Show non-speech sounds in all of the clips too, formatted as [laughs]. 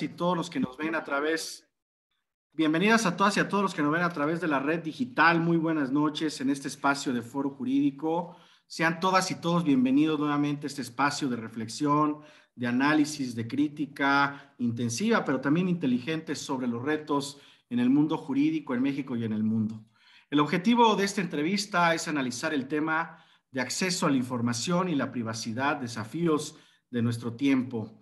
y todos los que nos ven a través, bienvenidas a todas y a todos los que nos ven a través de la red digital. Muy buenas noches en este espacio de foro jurídico. Sean todas y todos bienvenidos nuevamente a este espacio de reflexión, de análisis, de crítica intensiva, pero también inteligente sobre los retos en el mundo jurídico en México y en el mundo. El objetivo de esta entrevista es analizar el tema de acceso a la información y la privacidad, desafíos de nuestro tiempo.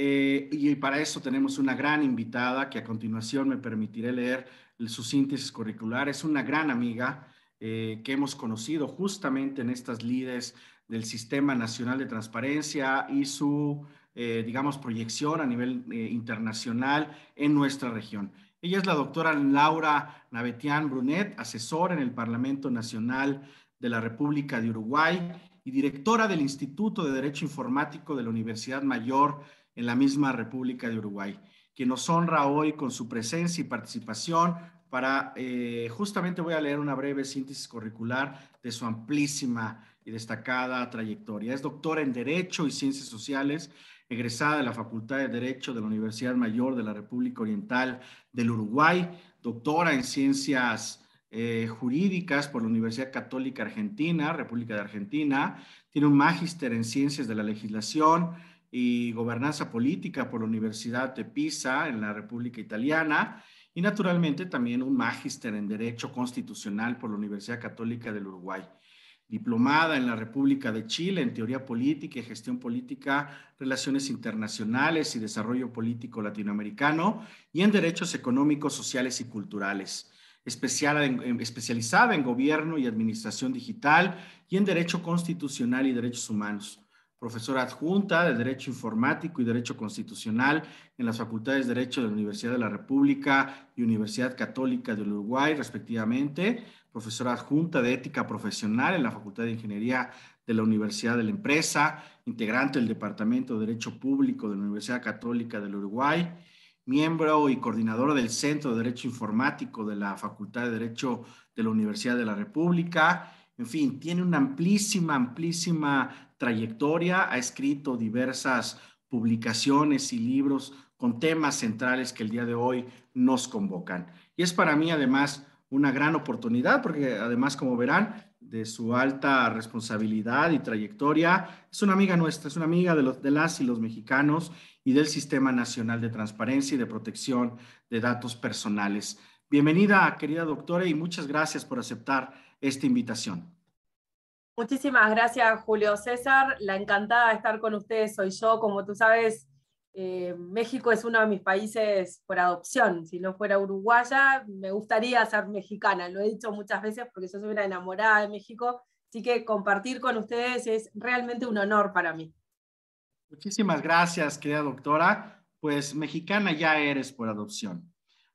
Eh, y para eso tenemos una gran invitada que a continuación me permitiré leer su síntesis curricular. Es una gran amiga eh, que hemos conocido justamente en estas líderes del Sistema Nacional de Transparencia y su, eh, digamos, proyección a nivel internacional en nuestra región. Ella es la doctora Laura Navetian Brunet, asesora en el Parlamento Nacional de la República de Uruguay y directora del Instituto de Derecho Informático de la Universidad Mayor en la misma República de Uruguay, que nos honra hoy con su presencia y participación para, eh, justamente voy a leer una breve síntesis curricular de su amplísima y destacada trayectoria. Es doctora en Derecho y Ciencias Sociales, egresada de la Facultad de Derecho de la Universidad Mayor de la República Oriental del Uruguay, doctora en Ciencias eh, Jurídicas por la Universidad Católica Argentina, República de Argentina, tiene un magíster en Ciencias de la Legislación, y Gobernanza Política por la Universidad de Pisa en la República Italiana y naturalmente también un magíster en Derecho Constitucional por la Universidad Católica del Uruguay. Diplomada en la República de Chile en Teoría Política y Gestión Política, Relaciones Internacionales y Desarrollo Político Latinoamericano y en Derechos Económicos, Sociales y Culturales. especializada en Gobierno y Administración Digital y en Derecho Constitucional y Derechos Humanos profesora adjunta de Derecho Informático y Derecho Constitucional en las Facultades de Derecho de la Universidad de la República y Universidad Católica del Uruguay, respectivamente, profesora adjunta de Ética Profesional en la Facultad de Ingeniería de la Universidad de la Empresa, integrante del Departamento de Derecho Público de la Universidad Católica del Uruguay, miembro y coordinadora del Centro de Derecho Informático de la Facultad de Derecho de la Universidad de la República. En fin, tiene una amplísima, amplísima trayectoria, ha escrito diversas publicaciones y libros con temas centrales que el día de hoy nos convocan. Y es para mí además una gran oportunidad porque además, como verán, de su alta responsabilidad y trayectoria, es una amiga nuestra, es una amiga de, los, de las y los mexicanos y del Sistema Nacional de Transparencia y de Protección de Datos Personales. Bienvenida, querida doctora, y muchas gracias por aceptar esta invitación. Muchísimas gracias, Julio César. La encantada de estar con ustedes soy yo. Como tú sabes, eh, México es uno de mis países por adopción. Si no fuera uruguaya, me gustaría ser mexicana. Lo he dicho muchas veces porque yo soy una enamorada de México. Así que compartir con ustedes es realmente un honor para mí. Muchísimas gracias, querida doctora. Pues mexicana ya eres por adopción.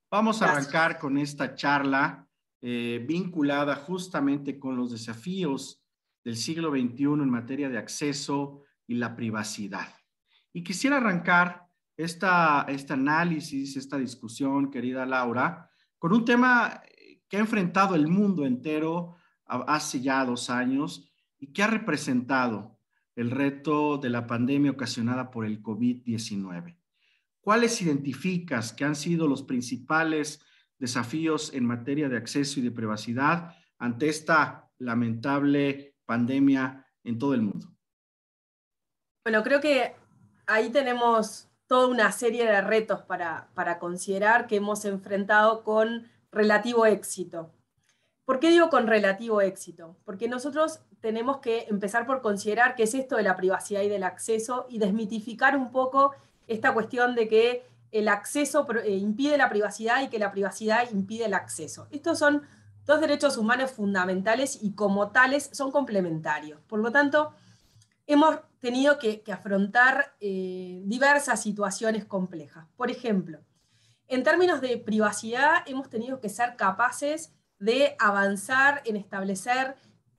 Vamos a arrancar con esta charla eh, vinculada justamente con los desafíos del siglo XXI en materia de acceso y la privacidad. Y quisiera arrancar esta, este análisis, esta discusión, querida Laura, con un tema que ha enfrentado el mundo entero hace ya dos años y que ha representado el reto de la pandemia ocasionada por el COVID-19. ¿Cuáles identificas que han sido los principales desafíos en materia de acceso y de privacidad ante esta lamentable pandemia en todo el mundo? Bueno, creo que ahí tenemos toda una serie de retos para, considerar que hemos enfrentado con relativo éxito. ¿Por qué digo con relativo éxito? Porque nosotros tenemos que empezar por considerar qué es esto de la privacidad y del acceso y desmitificar un poco esta cuestión de que el acceso eh, impide la privacidad y que la privacidad impide el acceso. Estos son dos derechos humanos fundamentales y como tales son complementarios. Por lo tanto, hemos tenido que, afrontar eh, diversas situaciones complejas. Por ejemplo, en términos de privacidad, hemos tenido que ser capaces de avanzar en establecer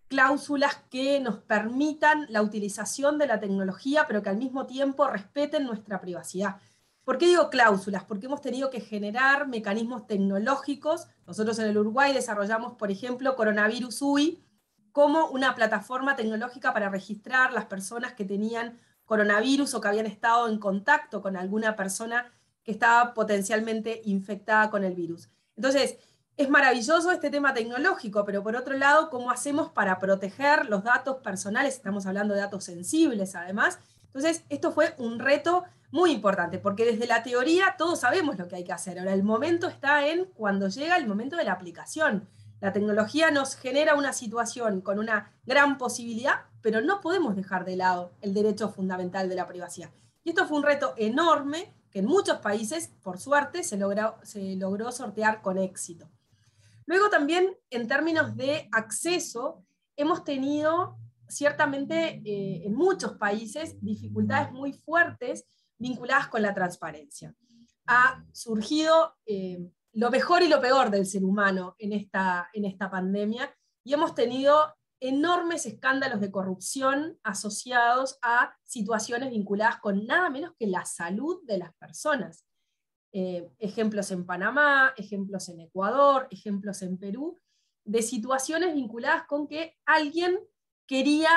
cláusulas que nos permitan la utilización de la tecnología, pero que al mismo tiempo respeten nuestra privacidad. ¿Por qué digo cláusulas? Porque hemos tenido que generar mecanismos tecnológicos. Nosotros en el Uruguay desarrollamos, por ejemplo, Coronavirus UI como una plataforma tecnológica para registrar las personas que tenían coronavirus o que habían estado en contacto con alguna persona que estaba potencialmente infectada con el virus. Entonces, es maravilloso este tema tecnológico, pero por otro lado, ¿cómo hacemos para proteger los datos personales? Estamos hablando de datos sensibles, además. Entonces, esto fue un reto muy importante, porque desde la teoría todos sabemos lo que hay que hacer. Ahora, el momento está en cuando llega el momento de la aplicación. La tecnología nos genera una situación con una gran posibilidad, pero no podemos dejar de lado el derecho fundamental de la privacidad. Y esto fue un reto enorme que en muchos países, por suerte, se logró, se logró sortear con éxito. Luego también, en términos de acceso, hemos tenido ciertamente eh, en muchos países dificultades muy fuertes vinculadas con la transparencia. Ha surgido eh, lo mejor y lo peor del ser humano en esta, en esta pandemia y hemos tenido enormes escándalos de corrupción asociados a situaciones vinculadas con nada menos que la salud de las personas. Eh, ejemplos en Panamá, ejemplos en Ecuador, ejemplos en Perú, de situaciones vinculadas con que alguien quería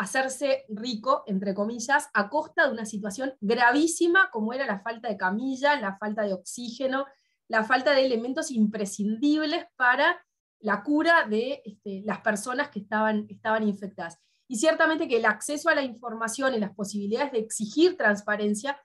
hacerse rico, entre comillas, a costa de una situación gravísima como era la falta de camilla, la falta de oxígeno, la falta de elementos imprescindibles para la cura de este, las personas que estaban, estaban infectadas. Y ciertamente que el acceso a la información y las posibilidades de exigir transparencia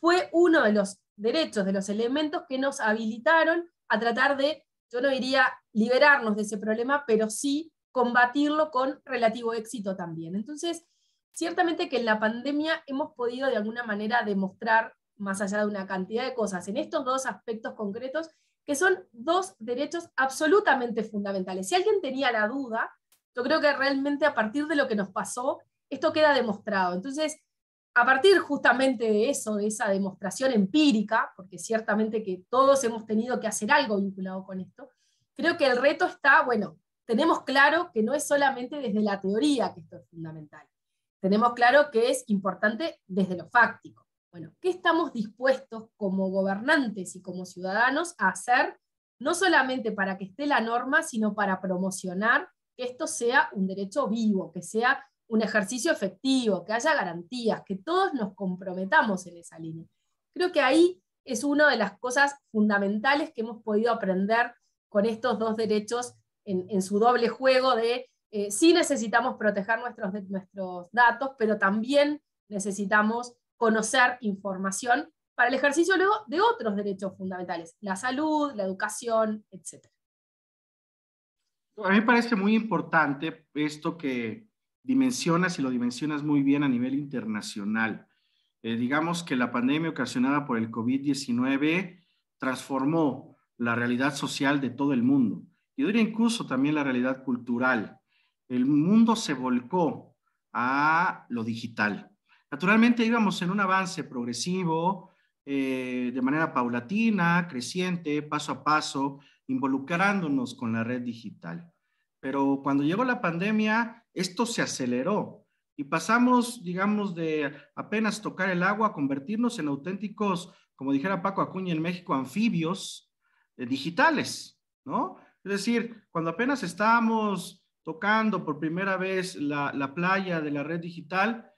fue uno de los derechos, de los elementos que nos habilitaron a tratar de, yo no diría liberarnos de ese problema, pero sí combatirlo con relativo éxito también. Entonces, ciertamente que en la pandemia hemos podido de alguna manera demostrar, más allá de una cantidad de cosas, en estos dos aspectos concretos, que son dos derechos absolutamente fundamentales. Si alguien tenía la duda, yo creo que realmente a partir de lo que nos pasó, esto queda demostrado. Entonces, a partir justamente de eso, de esa demostración empírica, porque ciertamente que todos hemos tenido que hacer algo vinculado con esto, creo que el reto está, bueno, tenemos claro que no es solamente desde la teoría que esto es fundamental. Tenemos claro que es importante desde lo fáctico. Bueno, ¿qué estamos dispuestos como gobernantes y como ciudadanos a hacer, no solamente para que esté la norma, sino para promocionar que esto sea un derecho vivo, que sea un ejercicio efectivo, que haya garantías, que todos nos comprometamos en esa línea? Creo que ahí es una de las cosas fundamentales que hemos podido aprender con estos dos derechos en, su doble juego de eh, sí necesitamos proteger nuestros, nuestros datos, pero también necesitamos conocer información para el ejercicio luego de otros derechos fundamentales, la salud, la educación, etc. A mí me parece muy importante esto que dimensionas y lo dimensionas muy bien a nivel internacional. Eh, digamos que la pandemia ocasionada por el COVID-19 transformó la realidad social de todo el mundo yo diría incluso también la realidad cultural. El mundo se volcó a lo digital. Naturalmente íbamos en un avance progresivo, eh, de manera paulatina, creciente, paso a paso, involucrándonos con la red digital. Pero cuando llegó la pandemia, esto se aceleró y pasamos, digamos, de apenas tocar el agua a convertirnos en auténticos, como dijera Paco Acuña en México, anfibios eh, digitales, ¿no? Es decir, cuando apenas estábamos tocando por primera vez la, playa de la red digital,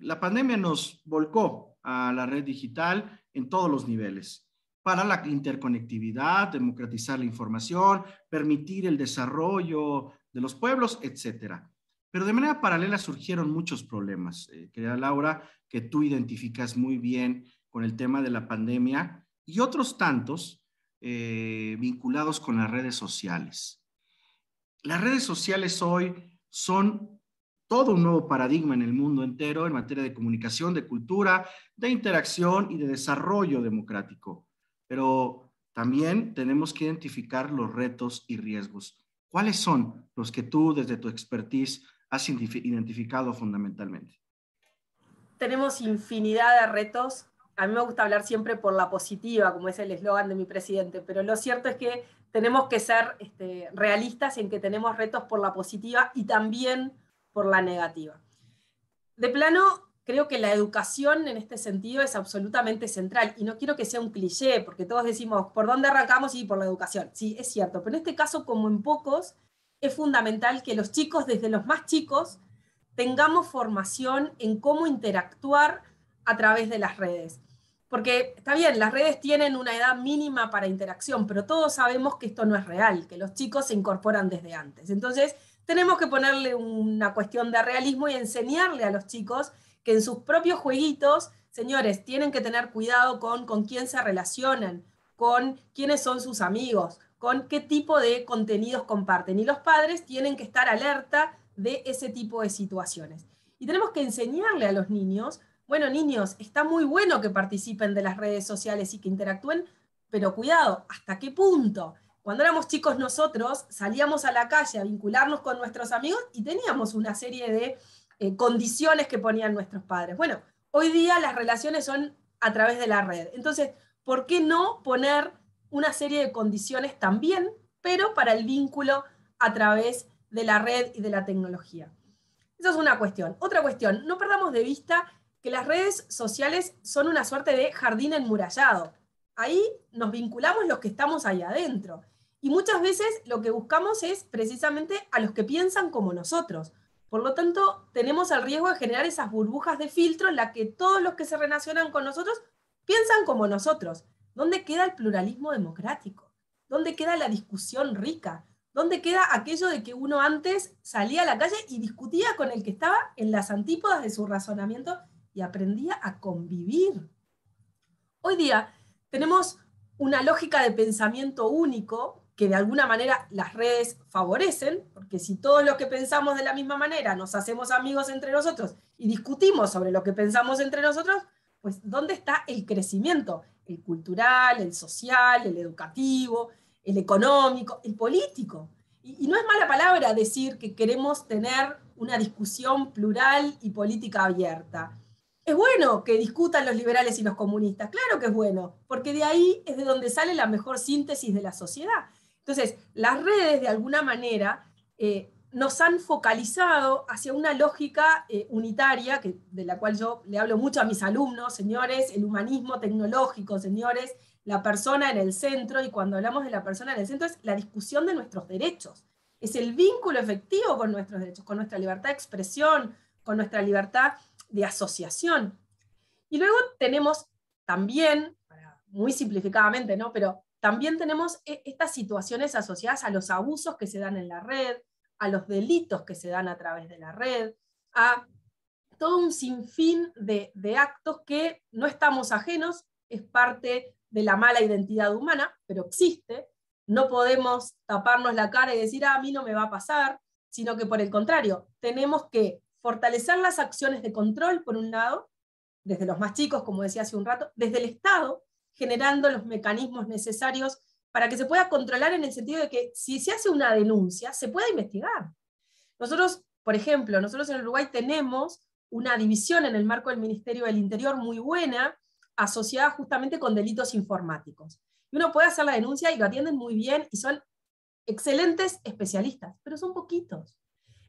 la pandemia nos volcó a la red digital en todos los niveles para la interconectividad, democratizar la información, permitir el desarrollo de los pueblos, etcétera. Pero de manera paralela surgieron muchos problemas, eh, querida Laura, que tú identificas muy bien con el tema de la pandemia y otros tantos eh, vinculados con las redes sociales. Las redes sociales hoy son todo un nuevo paradigma en el mundo entero en materia de comunicación, de cultura, de interacción y de desarrollo democrático. Pero también tenemos que identificar los retos y riesgos. ¿Cuáles son los que tú desde tu expertise has identificado fundamentalmente? Tenemos infinidad de retos a mí me gusta hablar siempre por la positiva, como es el eslogan de mi presidente, pero lo cierto es que tenemos que ser este, realistas en que tenemos retos por la positiva y también por la negativa. De plano, creo que la educación en este sentido es absolutamente central y no quiero que sea un cliché, porque todos decimos, ¿por dónde arrancamos? Y por la educación. Sí, es cierto, pero en este caso, como en pocos, es fundamental que los chicos, desde los más chicos, tengamos formación en cómo interactuar a través de las redes. Porque está bien, las redes tienen una edad mínima para interacción, pero todos sabemos que esto no es real, que los chicos se incorporan desde antes. Entonces, tenemos que ponerle una cuestión de realismo y enseñarle a los chicos que en sus propios jueguitos, señores, tienen que tener cuidado con, con quién se relacionan, con quiénes son sus amigos, con qué tipo de contenidos comparten. Y los padres tienen que estar alerta de ese tipo de situaciones. Y tenemos que enseñarle a los niños bueno, niños, está muy bueno que participen de las redes sociales y que interactúen, pero cuidado, ¿hasta qué punto? Cuando éramos chicos nosotros salíamos a la calle a vincularnos con nuestros amigos y teníamos una serie de eh, condiciones que ponían nuestros padres. Bueno, hoy día las relaciones son a través de la red. Entonces, ¿por qué no poner una serie de condiciones también, pero para el vínculo a través de la red y de la tecnología? Esa es una cuestión. Otra cuestión, no perdamos de vista que las redes sociales son una suerte de jardín enmurallado. Ahí nos vinculamos los que estamos ahí adentro. Y muchas veces lo que buscamos es precisamente a los que piensan como nosotros. Por lo tanto, tenemos el riesgo de generar esas burbujas de filtro en las que todos los que se relacionan con nosotros piensan como nosotros. ¿Dónde queda el pluralismo democrático? ¿Dónde queda la discusión rica? ¿Dónde queda aquello de que uno antes salía a la calle y discutía con el que estaba en las antípodas de su razonamiento y aprendía a convivir. Hoy día tenemos una lógica de pensamiento único que de alguna manera las redes favorecen, porque si todos los que pensamos de la misma manera nos hacemos amigos entre nosotros y discutimos sobre lo que pensamos entre nosotros, pues ¿dónde está el crecimiento? El cultural, el social, el educativo, el económico, el político. Y, y no es mala palabra decir que queremos tener una discusión plural y política abierta es bueno que discutan los liberales y los comunistas, claro que es bueno, porque de ahí es de donde sale la mejor síntesis de la sociedad. Entonces, las redes, de alguna manera, eh, nos han focalizado hacia una lógica eh, unitaria, de la cual yo le hablo mucho a mis alumnos, señores, el humanismo tecnológico, señores, la persona en el centro, y cuando hablamos de la persona en el centro es la discusión de nuestros derechos, es el vínculo efectivo con nuestros derechos, con nuestra libertad de expresión, con nuestra libertad de asociación. Y luego tenemos también, muy simplificadamente, ¿no? Pero también tenemos e, estas situaciones asociadas a los abusos que se dan en la red, a los delitos que se dan a través de la red, a todo un sinfín de, actos que no estamos ajenos, es parte de la mala identidad humana, pero existe. No podemos taparnos la cara y decir, ah, a mí no me va a pasar, sino que por el contrario, tenemos que fortalecer las acciones de control, por un lado, desde los más chicos, como decía hace un rato, desde el Estado, generando los mecanismos necesarios para que se pueda controlar en el sentido de que si se hace una denuncia, se pueda investigar. Nosotros, por ejemplo, nosotros en Uruguay tenemos una división en el marco del Ministerio del Interior muy buena, asociada justamente con delitos informáticos. Y uno puede hacer la denuncia y lo atienden muy bien y son excelentes especialistas, pero son poquitos.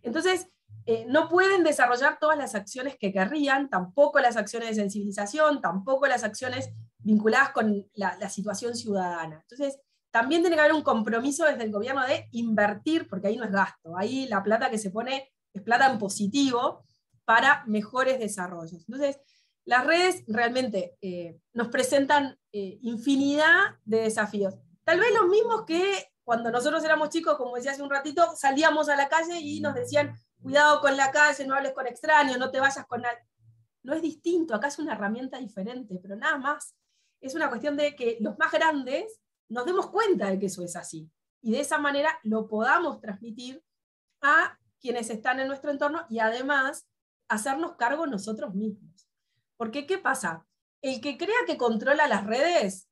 Entonces, eh, no pueden desarrollar todas las acciones que querrían, tampoco las acciones de sensibilización, tampoco las acciones vinculadas con la, situación ciudadana. Entonces, también tiene que haber un compromiso desde el gobierno de invertir, porque ahí no es gasto, ahí la plata que se pone es plata en positivo para mejores desarrollos. Entonces, las redes realmente eh, nos presentan eh, infinidad de desafíos. Tal vez los mismos que cuando nosotros éramos chicos, como decía hace un ratito, salíamos a la calle y nos decían, cuidado con la calle, no hables con extraños, no te vayas con No es distinto, acá es una herramienta diferente, pero nada más. Es una cuestión de que los más grandes nos demos cuenta de que eso es así y de esa manera lo podamos transmitir a quienes están en nuestro entorno y además hacernos cargo nosotros mismos. Porque ¿qué pasa? El que crea que controla las redes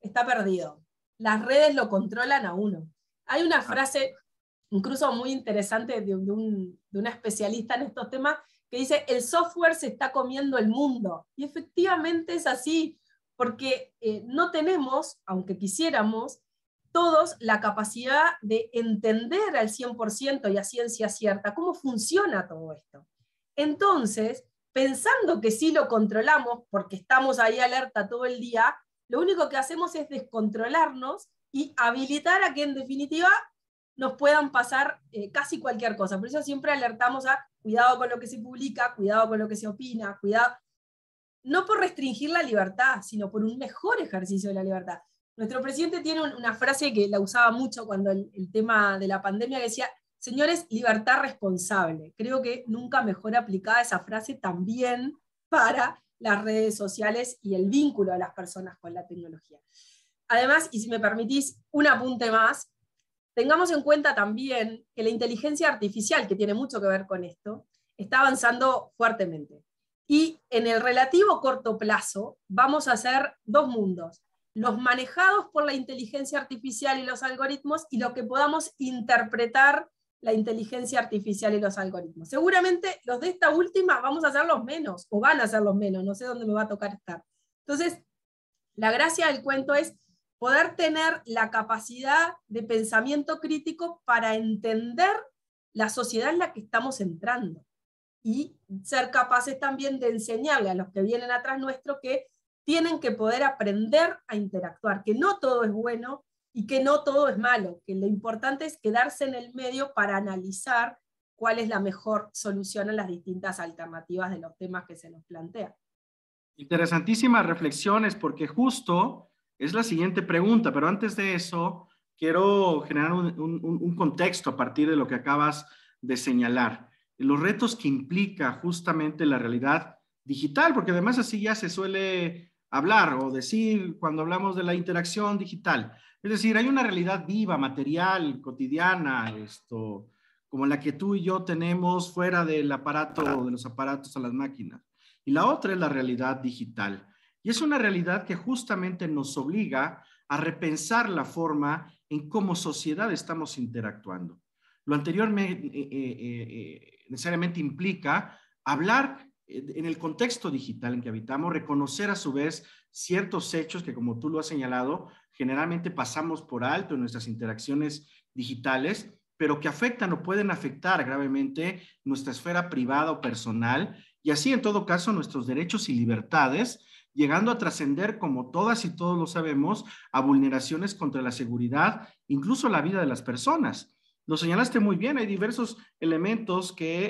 está perdido. Las redes lo controlan a uno. Hay una ah. frase incluso muy interesante de, un, una especialista en estos temas, que dice, el software se está comiendo el mundo. Y efectivamente es así, porque eh, no tenemos, aunque quisiéramos, todos la capacidad de entender al 100% y a ciencia cierta cómo funciona todo esto. Entonces, pensando que sí lo controlamos, porque estamos ahí alerta todo el día, lo único que hacemos es descontrolarnos y habilitar a que en definitiva nos puedan pasar eh, casi cualquier cosa. Por eso siempre alertamos a cuidado con lo que se publica, cuidado con lo que se opina, cuidado. No por restringir la libertad, sino por un mejor ejercicio de la libertad. Nuestro presidente tiene una frase que la usaba mucho cuando el, tema de la pandemia decía, señores, libertad responsable. Creo que nunca mejor aplicada esa frase también [laughs] para las redes sociales y el vínculo de las personas con la tecnología. Además, y si me permitís un apunte más, Tengamos en cuenta también que la inteligencia artificial, que tiene mucho que ver con esto, está avanzando fuertemente. Y en el relativo corto plazo vamos a hacer dos mundos, los manejados por la inteligencia artificial y los algoritmos y lo que podamos interpretar la inteligencia artificial y los algoritmos. Seguramente los de esta última vamos a hacer los menos o van a ser los menos, no sé dónde me va a tocar estar. Entonces, la gracia del cuento es poder tener la capacidad de pensamiento crítico para entender la sociedad en la que estamos entrando y ser capaces también de enseñarle a los que vienen atrás nuestro que tienen que poder aprender a interactuar, que no todo es bueno y que no todo es malo, que lo importante es quedarse en el medio para analizar cuál es la mejor solución a las distintas alternativas de los temas que se nos plantean. Interesantísimas reflexiones porque justo es la siguiente pregunta, pero antes de eso, quiero generar un, contexto a partir de lo que acabas de señalar. Los retos que implica justamente la realidad digital, porque además así ya se suele hablar o decir cuando hablamos de la interacción digital. Es decir, hay una realidad viva, material, cotidiana, esto, como la que tú y yo tenemos fuera del aparato, de los aparatos a las máquinas. Y la otra es la realidad digital. Y es una realidad que justamente nos obliga a repensar la forma en cómo sociedad estamos interactuando. Lo anterior eh, eh, eh, necesariamente implica hablar en el contexto digital en que habitamos, reconocer a su vez ciertos hechos que, como tú lo has señalado, generalmente pasamos por alto en nuestras interacciones digitales, pero que afectan o pueden afectar gravemente nuestra esfera privada o personal y así, en todo caso, nuestros derechos y libertades llegando a trascender, como todas y todos lo sabemos, a vulneraciones contra la seguridad, incluso la vida de las personas. Lo señalaste muy bien, hay diversos elementos que,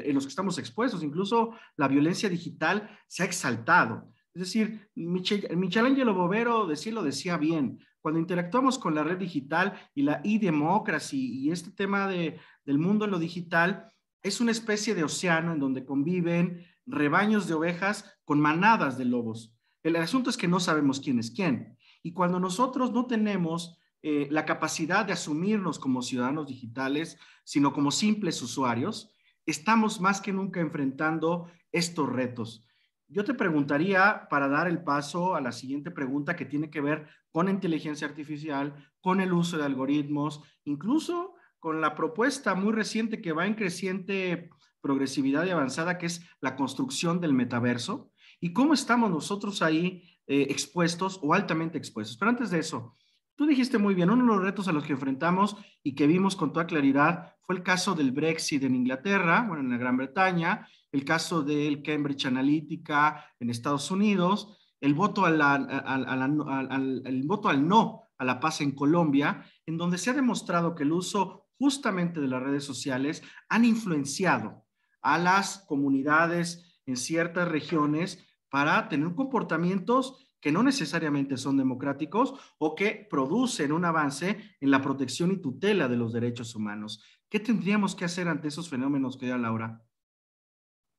eh, en los que estamos expuestos, incluso la violencia digital se ha exaltado. Es decir, Michel, Michelangelo Bovero decía lo decía bien, cuando interactuamos con la red digital y la e-democracy y este tema del mundo en lo digital, es una especie de océano en donde conviven rebaños de ovejas con manadas de lobos. El asunto es que no sabemos quién es quién. Y cuando nosotros no tenemos eh, la capacidad de asumirnos como ciudadanos digitales, sino como simples usuarios, estamos más que nunca enfrentando estos retos. Yo te preguntaría, para dar el paso a la siguiente pregunta que tiene que ver con inteligencia artificial, con el uso de algoritmos, incluso con la propuesta muy reciente que va en creciente progresividad y avanzada, que es la construcción del metaverso, y cómo estamos nosotros ahí eh, expuestos o altamente expuestos. Pero antes de eso, tú dijiste muy bien, uno de los retos a los que enfrentamos y que vimos con toda claridad fue el caso del Brexit en Inglaterra, bueno, en la Gran Bretaña, el caso del Cambridge Analytica en Estados Unidos, el voto, a la, al, el voto al no a la paz en Colombia, en donde se ha demostrado que el uso justamente de las redes sociales han influenciado a las comunidades en ciertas regiones para tener comportamientos que no necesariamente son democráticos o que producen un avance en la protección y tutela de los derechos humanos. ¿Qué tendríamos que hacer ante esos fenómenos que ya Laura?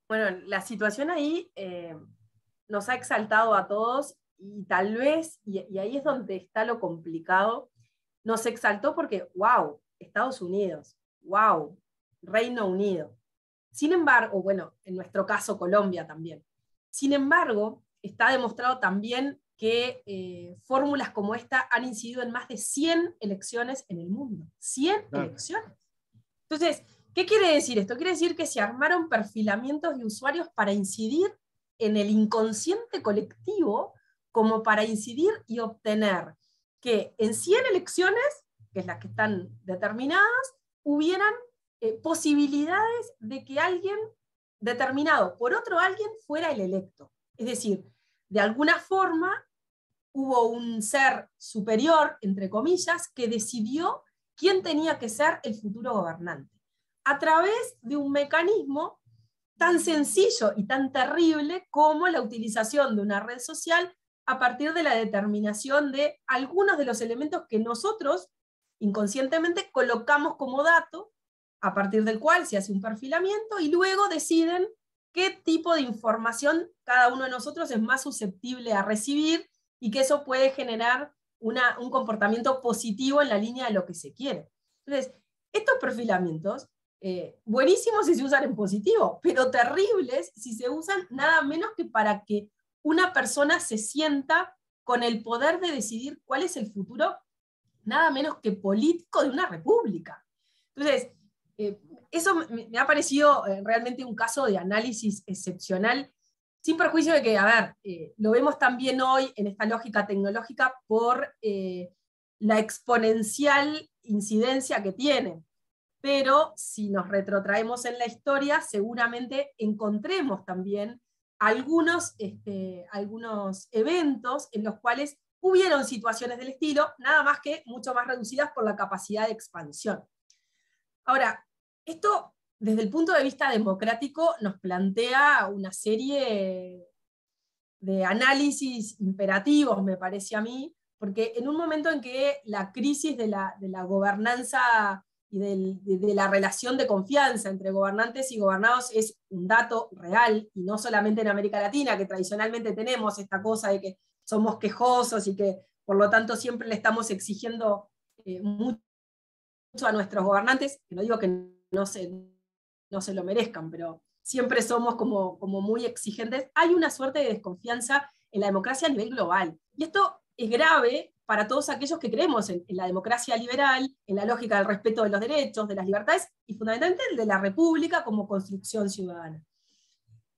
Bueno, la situación ahí eh, nos ha exaltado a todos y tal vez, y, y ahí es donde está lo complicado, nos exaltó porque, wow, Estados Unidos, wow, Reino Unido. Sin embargo, bueno, en nuestro caso Colombia también. Sin embargo, está demostrado también que eh, fórmulas como esta han incidido en más de 100 elecciones en el mundo. 100 elecciones. Entonces, ¿qué quiere decir esto? Quiere decir que se armaron perfilamientos de usuarios para incidir en el inconsciente colectivo como para incidir y obtener que en 100 elecciones que es las que están determinadas, hubieran eh, posibilidades de que alguien determinado por otro alguien fuera el electo. Es decir, de alguna forma hubo un ser superior, entre comillas, que decidió quién tenía que ser el futuro gobernante, a través de un mecanismo tan sencillo y tan terrible como la utilización de una red social a partir de la determinación de algunos de los elementos que nosotros Inconscientemente colocamos como dato a partir del cual se hace un perfilamiento y luego deciden qué tipo de información cada uno de nosotros es más susceptible a recibir y que eso puede generar un comportamiento positivo en la línea de lo que se quiere. Entonces, estos perfilamientos, eh, buenísimos si se usan en positivo, pero terribles si se usan nada menos que para que una persona se sienta con el poder de decidir cuál es el futuro nada menos que político de una república. Entonces, eh, eso me, ha parecido eh, realmente un caso de análisis excepcional, sin perjuicio de que, a ver, eh, lo vemos también hoy en esta lógica tecnológica por la exponencial incidencia que tiene. Pero si nos retrotraemos en la historia, seguramente encontremos también algunos, este, algunos eventos en los cuales hubieron situaciones del estilo, nada más que mucho más reducidas por la capacidad de expansión. Ahora, esto desde el punto de vista democrático nos plantea una serie de análisis imperativos, me parece a mí, porque en un momento en que la crisis de la, de la gobernanza y de, de, la relación de confianza entre gobernantes y gobernados es un dato real, y no solamente en América Latina, que tradicionalmente tenemos esta cosa de que somos quejosos y que por lo tanto siempre le estamos exigiendo eh, mucho a nuestros gobernantes, que no digo que no se, no se lo merezcan, pero siempre somos como, muy exigentes, hay una suerte de desconfianza en la democracia a nivel global. Y esto es grave para todos aquellos que creemos en, en, la democracia liberal, en la lógica del respeto de los derechos, de las libertades y fundamentalmente de la república como construcción ciudadana.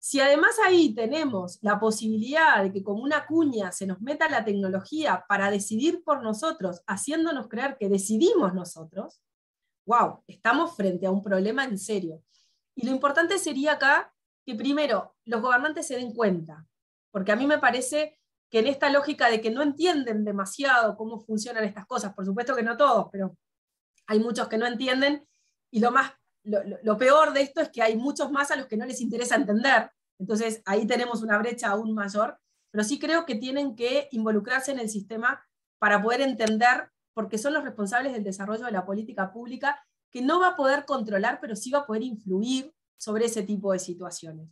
Si además ahí tenemos la posibilidad de que como una cuña se nos meta la tecnología para decidir por nosotros, haciéndonos creer que decidimos nosotros, wow, estamos frente a un problema en serio. Y lo importante sería acá que primero los gobernantes se den cuenta, porque a mí me parece que en esta lógica de que no entienden demasiado cómo funcionan estas cosas, por supuesto que no todos, pero hay muchos que no entienden, y lo más lo, peor de esto es que hay muchos más a los que no les interesa entender. Entonces ahí tenemos una brecha aún mayor, pero sí creo que tienen que involucrarse en el sistema para poder entender, porque son los responsables del desarrollo de la política pública, que no va a poder controlar, pero sí va a poder influir sobre ese tipo de situaciones.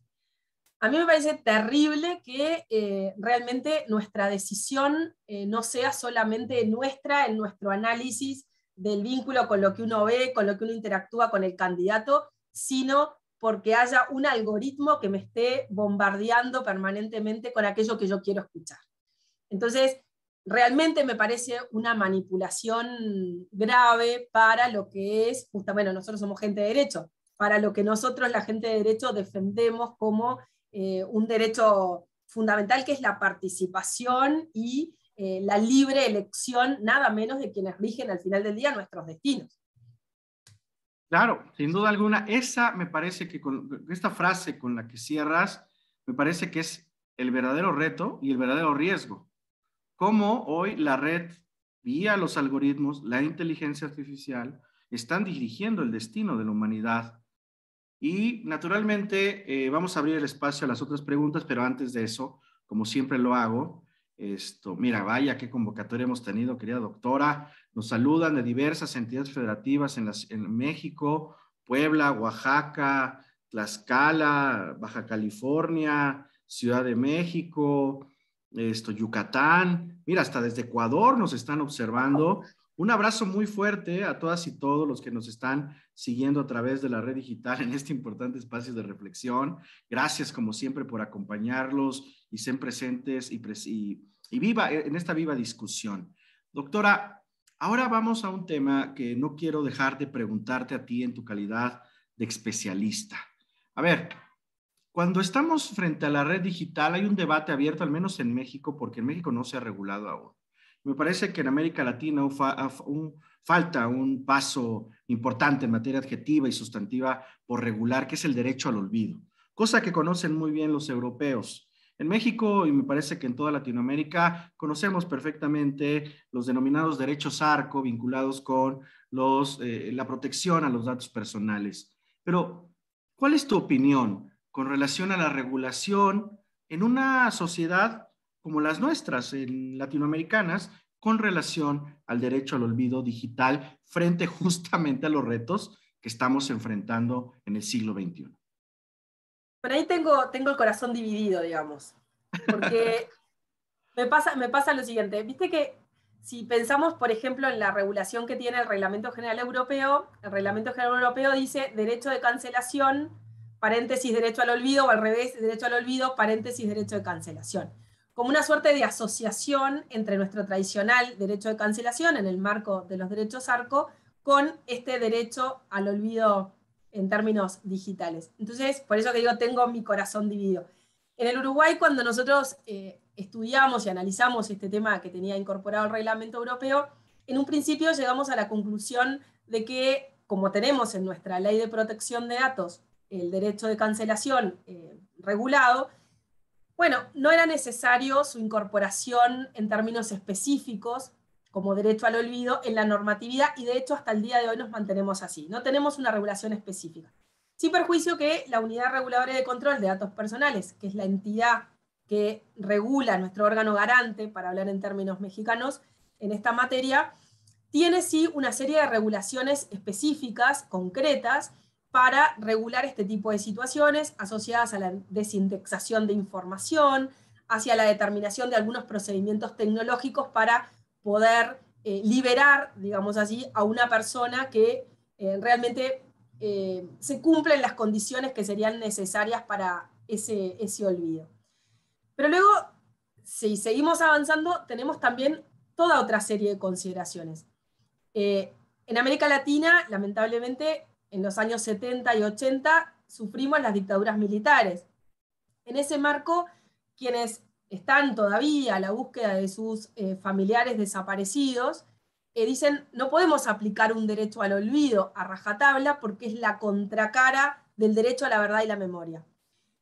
A mí me parece terrible que eh, realmente nuestra decisión eh, no sea solamente nuestra en nuestro análisis del vínculo con lo que uno ve, con lo que uno interactúa con el candidato, sino porque haya un algoritmo que me esté bombardeando permanentemente con aquello que yo quiero escuchar. Entonces, realmente me parece una manipulación grave para lo que es, justamente, bueno, nosotros somos gente de derecho, para lo que nosotros, la gente de derecho, defendemos como eh, un derecho fundamental, que es la participación y eh, la libre elección, nada menos de quienes rigen al final del día nuestros destinos. Claro, sin duda alguna, esa me parece que con esta frase con la que cierras, me parece que es el verdadero reto y el verdadero riesgo. Cómo hoy la red, vía los algoritmos, la inteligencia artificial, están dirigiendo el destino de la humanidad. Y naturalmente eh, vamos a abrir el espacio a las otras preguntas, pero antes de eso, como siempre lo hago, esto, mira, vaya qué convocatoria hemos tenido, querida doctora. Nos saludan de diversas entidades federativas en, las, en México, Puebla, Oaxaca, Tlaxcala, Baja California, Ciudad de México, esto, Yucatán. Mira, hasta desde Ecuador nos están observando. Un abrazo muy fuerte a todas y todos los que nos están siguiendo a través de la red digital en este importante espacio de reflexión. Gracias, como siempre, por acompañarlos y ser presentes y, viva eh, en esta viva discusión. Doctora, ahora vamos a un tema que no quiero dejar de preguntarte a ti en tu calidad de especialista. A ver, cuando estamos frente a la red digital hay un debate abierto, al menos en México, porque en México no se ha regulado aún me parece que en América Latina falta un paso importante en materia adjetiva y sustantiva por regular, que es el derecho al olvido, cosa que conocen muy bien los europeos. En México, y me parece que en toda Latinoamérica, conocemos perfectamente los denominados derechos arco vinculados con eh, la protección a los datos personales. Pero, ¿cuál es tu opinión con relación a la regulación en una sociedad como las nuestras eh, latinoamericanas con relación al derecho al olvido digital frente [laughs] justamente a los retos que estamos enfrentando en el siglo XXI. Por ahí tengo, tengo el corazón dividido, digamos, porque [laughs] me, pasa, me pasa lo siguiente, viste que si pensamos, por ejemplo, en la regulación que tiene el Reglamento General Europeo, el Reglamento General Europeo dice derecho de cancelación, paréntesis, derecho al olvido, o al revés, derecho al olvido, paréntesis, derecho de cancelación como una suerte de asociación entre nuestro tradicional derecho de cancelación en el marco de los derechos ARCO con este derecho al olvido en términos digitales. Entonces, por eso que digo, tengo mi corazón dividido. En el Uruguay, cuando nosotros eh, estudiamos y analizamos este tema que tenía incorporado el reglamento europeo, en un principio llegamos a la conclusión de que, como tenemos en nuestra ley de protección de datos el derecho de cancelación eh, regulado, bueno, no era necesario su incorporación en términos específicos como derecho al olvido en la normatividad y de hecho hasta el día de hoy nos mantenemos así. No tenemos una regulación específica. Sin perjuicio que la Unidad Reguladora de Control de Datos Personales, que es la entidad que regula nuestro órgano garante, para hablar en términos mexicanos, en esta materia, tiene sí una serie de regulaciones específicas, concretas, para regular este tipo de situaciones asociadas a la desindexación de información, hacia la determinación de algunos procedimientos tecnológicos para poder eh, liberar, digamos así, a una persona que eh, realmente eh, se cumplen las condiciones que serían necesarias para ese, ese olvido. Pero luego, si seguimos avanzando, tenemos también toda otra serie de consideraciones. en América Latina, lamentablemente, en los años 70 y 80 sufrimos las dictaduras militares. En ese marco, quienes están todavía a la búsqueda de sus eh, familiares desaparecidos, eh, dicen, no podemos aplicar un derecho al olvido a rajatabla porque es la contracara del derecho a la verdad y la memoria.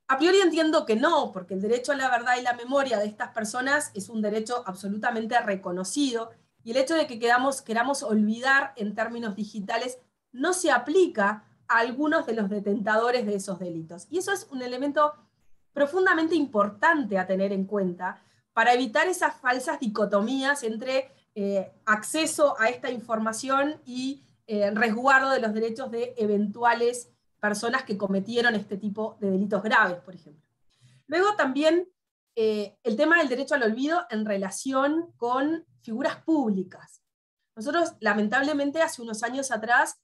A priori entiendo que no, porque el derecho a la verdad y la memoria de estas personas es un derecho absolutamente reconocido y el hecho de que quedamos, queramos olvidar en términos digitales no se aplica a algunos de los detentadores de esos delitos. Y eso es un elemento profundamente importante a tener en cuenta para evitar esas falsas dicotomías entre eh, acceso a esta información y eh, resguardo de los derechos de eventuales personas que cometieron este tipo de delitos graves, por ejemplo. Luego también eh, el tema del derecho al olvido en relación con figuras públicas. Nosotros, lamentablemente, hace unos años atrás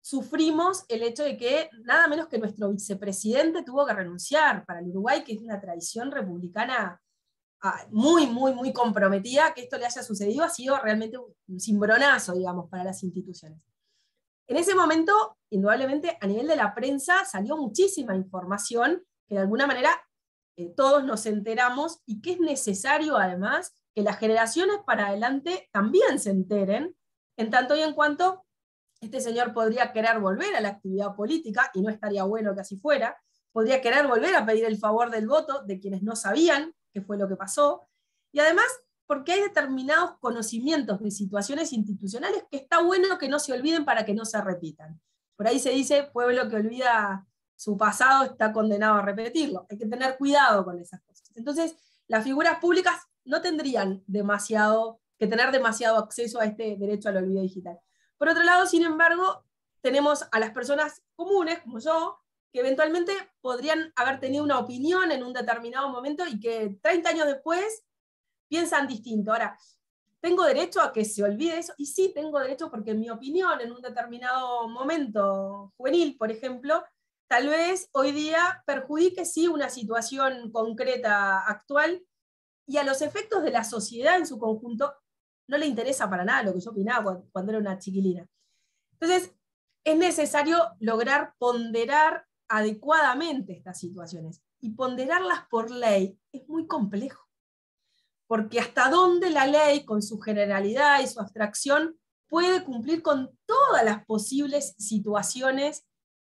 sufrimos el hecho de que nada menos que nuestro vicepresidente tuvo que renunciar para el Uruguay, que es una tradición republicana ah, muy, muy, muy comprometida, que esto le haya sucedido ha sido realmente un cimbronazo, digamos, para las instituciones. En ese momento, indudablemente, a nivel de la prensa salió muchísima información que de alguna manera eh, todos nos enteramos y que es necesario además que las generaciones para adelante también se enteren, en tanto y en cuanto este señor podría querer volver a la actividad política, y no estaría bueno que así fuera, podría querer volver a pedir el favor del voto de quienes no sabían qué fue lo que pasó, y además porque hay determinados conocimientos de situaciones institucionales que está bueno que no se olviden para que no se repitan. Por ahí se dice, pueblo que olvida su pasado está condenado a repetirlo. Hay que tener cuidado con esas cosas. Entonces, las figuras públicas no tendrían demasiado que tener demasiado acceso a este derecho al olvido digital. Por otro lado, sin embargo, tenemos a las personas comunes, como yo, que eventualmente podrían haber tenido una opinión en un determinado momento y que 30 años después piensan distinto. Ahora, ¿tengo derecho a que se olvide eso? Y sí, tengo derecho porque mi opinión en un determinado momento juvenil, por ejemplo, tal vez hoy día perjudique sí una situación concreta actual y a los efectos de la sociedad en su conjunto no le interesa para nada lo que yo opinaba cuando, era una chiquilina. Entonces, es necesario lograr ponderar adecuadamente estas situaciones. Y ponderarlas por ley es muy complejo, porque hasta dónde la ley, con su generalidad y su abstracción, puede cumplir con todas las posibles situaciones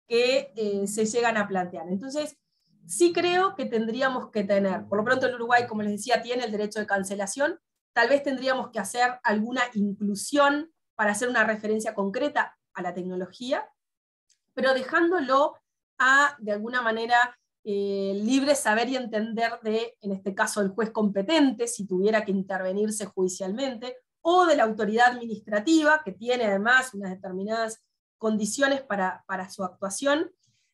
que eh, se llegan a plantear. Entonces, sí creo que tendríamos que tener, por lo pronto el Uruguay, como les decía, tiene el derecho de cancelación, Tal vez tendríamos que hacer alguna inclusión para hacer una referencia concreta a la tecnología, pero dejándolo a, de alguna manera, eh, libre saber y entender de, en este caso, el juez competente, si tuviera que intervenirse judicialmente, o de la autoridad administrativa, que tiene además unas determinadas condiciones para su actuación,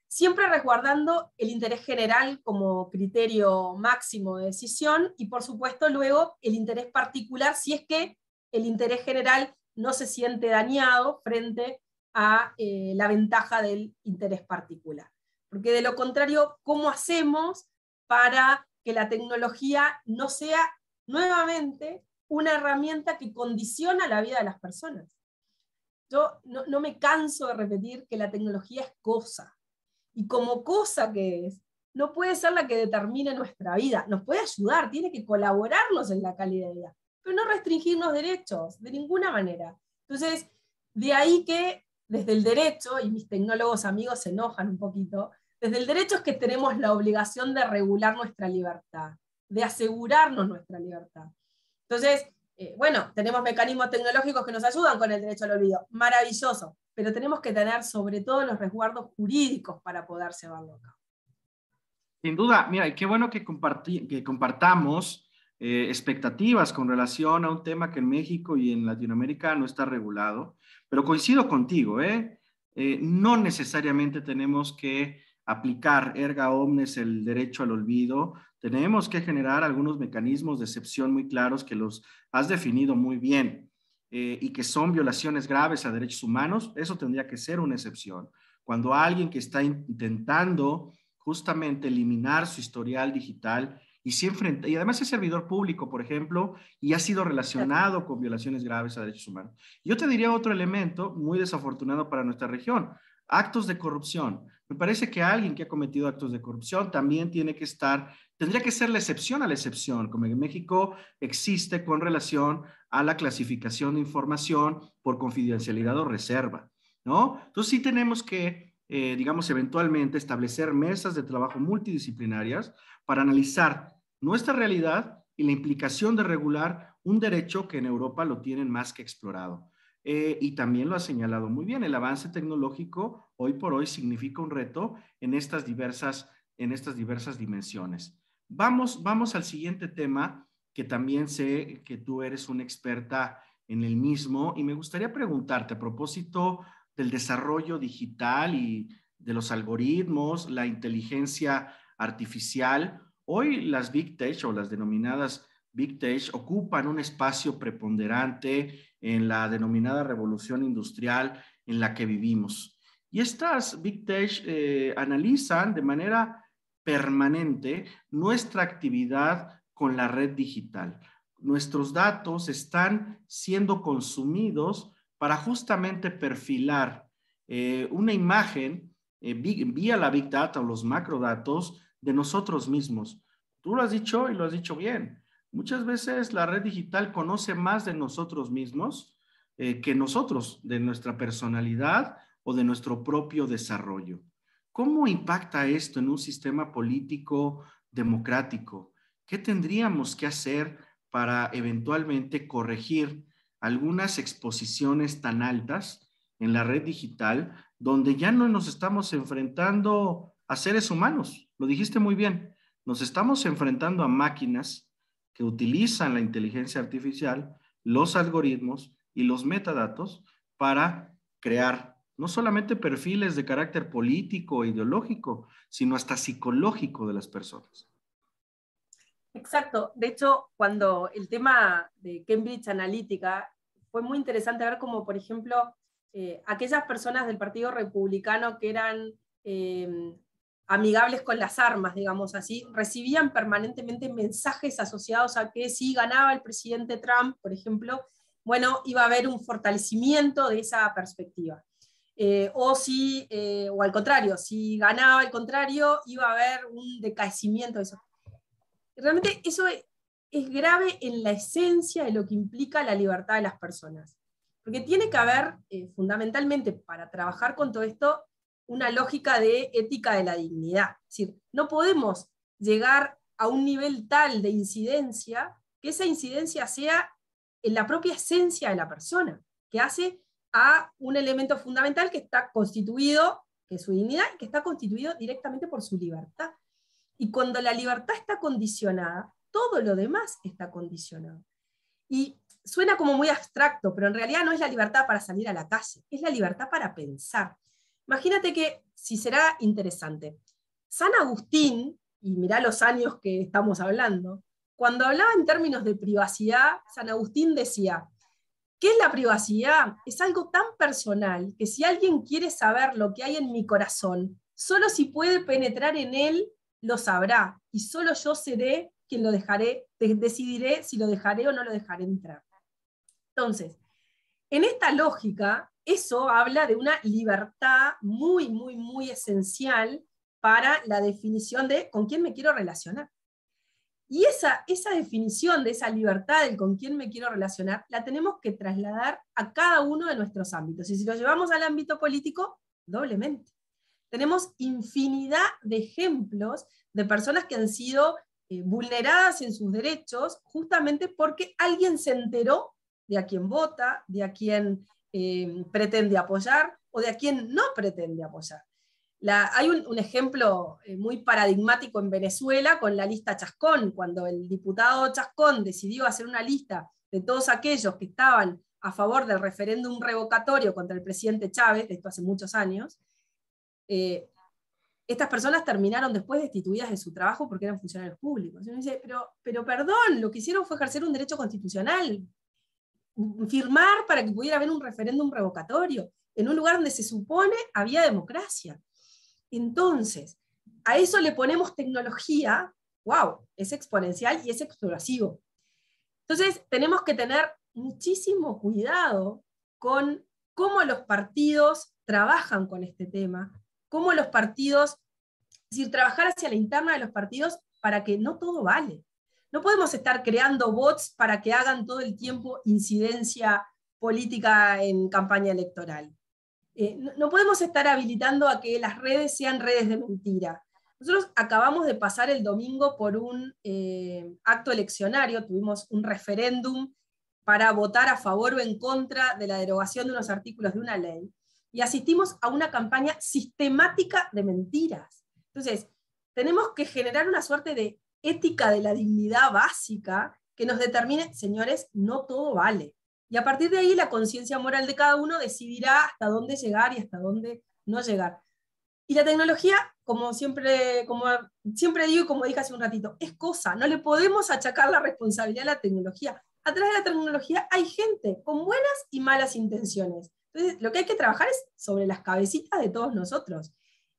siempre resguardando el interés general como criterio máximo de decisión y, por supuesto, luego el interés particular si es que el interés general no se siente dañado frente a eh, la ventaja del interés particular. Porque de lo contrario, ¿cómo hacemos para que la tecnología no sea nuevamente una herramienta que condiciona la vida de las personas? Yo no me canso de repetir que la tecnología es cosa, y como cosa que es, no puede ser la que determine nuestra vida. Nos puede ayudar, tiene que colaborarnos en la calidad de vida, pero no restringirnos derechos de ninguna manera. Entonces, de ahí que desde el derecho, y mis tecnólogos amigos se enojan un poquito, desde el derecho es que tenemos la obligación de regular nuestra libertad, de asegurarnos nuestra libertad. Entonces, eh, bueno, tenemos mecanismos tecnológicos que nos ayudan con el derecho al olvido, maravilloso, pero tenemos que tener sobre todo los resguardos jurídicos para poder llevarlo a cabo. Sin duda, mira, y qué bueno que, comparti que compartamos eh, expectativas con relación a un tema que en México y en Latinoamérica no está regulado, pero coincido contigo, eh, eh no necesariamente tenemos que aplicar erga omnes el derecho al olvido, tenemos que generar algunos mecanismos de excepción muy claros que los has definido muy bien eh, y que son violaciones graves a derechos humanos. Eso tendría que ser una excepción. Cuando alguien que está intentando justamente eliminar su historial digital y, y además es servidor público, por ejemplo, y ha sido relacionado con violaciones graves a derechos humanos. Yo te diría otro elemento muy desafortunado para nuestra región, actos de corrupción. Me parece que alguien que ha cometido actos de corrupción también tiene que estar, tendría que ser la excepción a la excepción, como en México existe con relación a la clasificación de información por confidencialidad o reserva, ¿no? Entonces sí tenemos que, eh, digamos, eventualmente establecer mesas de trabajo multidisciplinarias para analizar nuestra realidad y la implicación de regular un derecho que en Europa lo tienen más que explorado. Eh, y también lo ha señalado muy bien, el avance tecnológico hoy por hoy significa un reto en estas diversas, en estas diversas dimensiones. Vamos, vamos al siguiente tema, que también sé que tú eres una experta en el mismo, y me gustaría preguntarte a propósito del desarrollo digital y de los algoritmos, la inteligencia artificial, hoy las big tech o las denominadas Big Tech ocupan un espacio preponderante en la denominada revolución industrial en la que vivimos. Y estas Big Tech eh, analizan de manera permanente nuestra actividad con la red digital. Nuestros datos están siendo consumidos para justamente perfilar eh, una imagen eh, vía la Big Data o los macrodatos de nosotros mismos. Tú lo has dicho y lo has dicho bien. Muchas veces la red digital conoce más de nosotros mismos eh, que nosotros, de nuestra personalidad o de nuestro propio desarrollo. ¿Cómo impacta esto en un sistema político democrático? ¿Qué tendríamos que hacer para eventualmente corregir algunas exposiciones tan altas en la red digital donde ya no nos estamos enfrentando a seres humanos? Lo dijiste muy bien, nos estamos enfrentando a máquinas que utilizan la inteligencia artificial, los algoritmos y los metadatos para crear no solamente perfiles de carácter político e ideológico, sino hasta psicológico de las personas. Exacto. De hecho, cuando el tema de Cambridge Analytica fue muy interesante ver cómo, por ejemplo, eh, aquellas personas del Partido Republicano que eran eh, amigables con las armas, digamos así, recibían permanentemente mensajes asociados a que si ganaba el presidente Trump, por ejemplo, bueno, iba a haber un fortalecimiento de esa perspectiva. Eh, o si, eh, o al contrario, si ganaba el contrario, iba a haber un decaecimiento de eso. Realmente eso es, grave en la esencia de lo que implica la libertad de las personas. Porque tiene que haber, eh, fundamentalmente, para trabajar con todo esto, una lógica de ética de la dignidad. Es decir, no podemos llegar a un nivel tal de incidencia que esa incidencia sea en la propia esencia de la persona, que hace a un elemento fundamental que está constituido, que su dignidad, que está constituido directamente por su libertad. Y cuando la libertad está condicionada, todo lo demás está condicionado. Y suena como muy abstracto, pero en realidad no es la libertad para salir a la calle, es la libertad para pensar. Imagínate que, si será interesante, San Agustín, y mirá los años que estamos hablando, cuando hablaba en términos de privacidad, San Agustín decía, ¿qué es la privacidad? Es algo tan personal que si alguien quiere saber lo que hay en mi corazón, solo si puede penetrar en él, lo sabrá, y solo yo seré quien lo dejaré, decidiré si lo dejaré o no lo dejaré entrar. Entonces, en esta lógica, eso habla de una libertad muy, muy, muy esencial para la definición de con quién me quiero relacionar. Y esa, esa definición de esa libertad del con quién me quiero relacionar, la tenemos que trasladar a cada uno de nuestros ámbitos. Y si lo llevamos al ámbito político, doblemente. Tenemos infinidad de ejemplos de personas que han sido eh, vulneradas en sus derechos justamente porque alguien se enteró de a quién vota, de a quién eh, pretende apoyar o de a quién no pretende apoyar. hay un, ejemplo eh, muy paradigmático en Venezuela con la lista Chascón, cuando el diputado Chascón decidió hacer una lista de todos aquellos que estaban a favor del referéndum revocatorio contra el presidente Chávez, esto hace muchos años, eh, estas personas terminaron después destituidas de su trabajo porque eran funcionarios públicos. pero, pero perdón, lo que hicieron fue ejercer un derecho constitucional, firmar para que pudiera haber un referéndum revocatorio, en un lugar donde se supone había democracia. Entonces, a eso le ponemos tecnología, wow, es exponencial y es explosivo. Entonces, tenemos que tener muchísimo cuidado con cómo los partidos trabajan con este tema, cómo los partidos, es decir, trabajar hacia la interna de los partidos para que no todo vale. No podemos estar creando bots para que hagan todo el tiempo incidencia política en campaña electoral. Eh, no podemos estar habilitando a que las redes sean redes de mentira. Nosotros acabamos de pasar el domingo por un eh, acto eleccionario, tuvimos un referéndum para votar a favor o en contra de la derogación de unos artículos de una ley, y asistimos a una campaña sistemática de mentiras. Entonces, tenemos que generar una suerte de ética de la dignidad básica que nos determine, señores, no todo vale. Y a partir de ahí la conciencia moral de cada uno decidirá hasta dónde llegar y hasta dónde no llegar. Y la tecnología, como siempre, como siempre digo y como dije hace un ratito, es cosa, no le podemos achacar la responsabilidad a la tecnología. Atrás de la tecnología hay gente con buenas y malas intenciones. Entonces, lo que hay que trabajar es sobre las cabecitas de todos nosotros.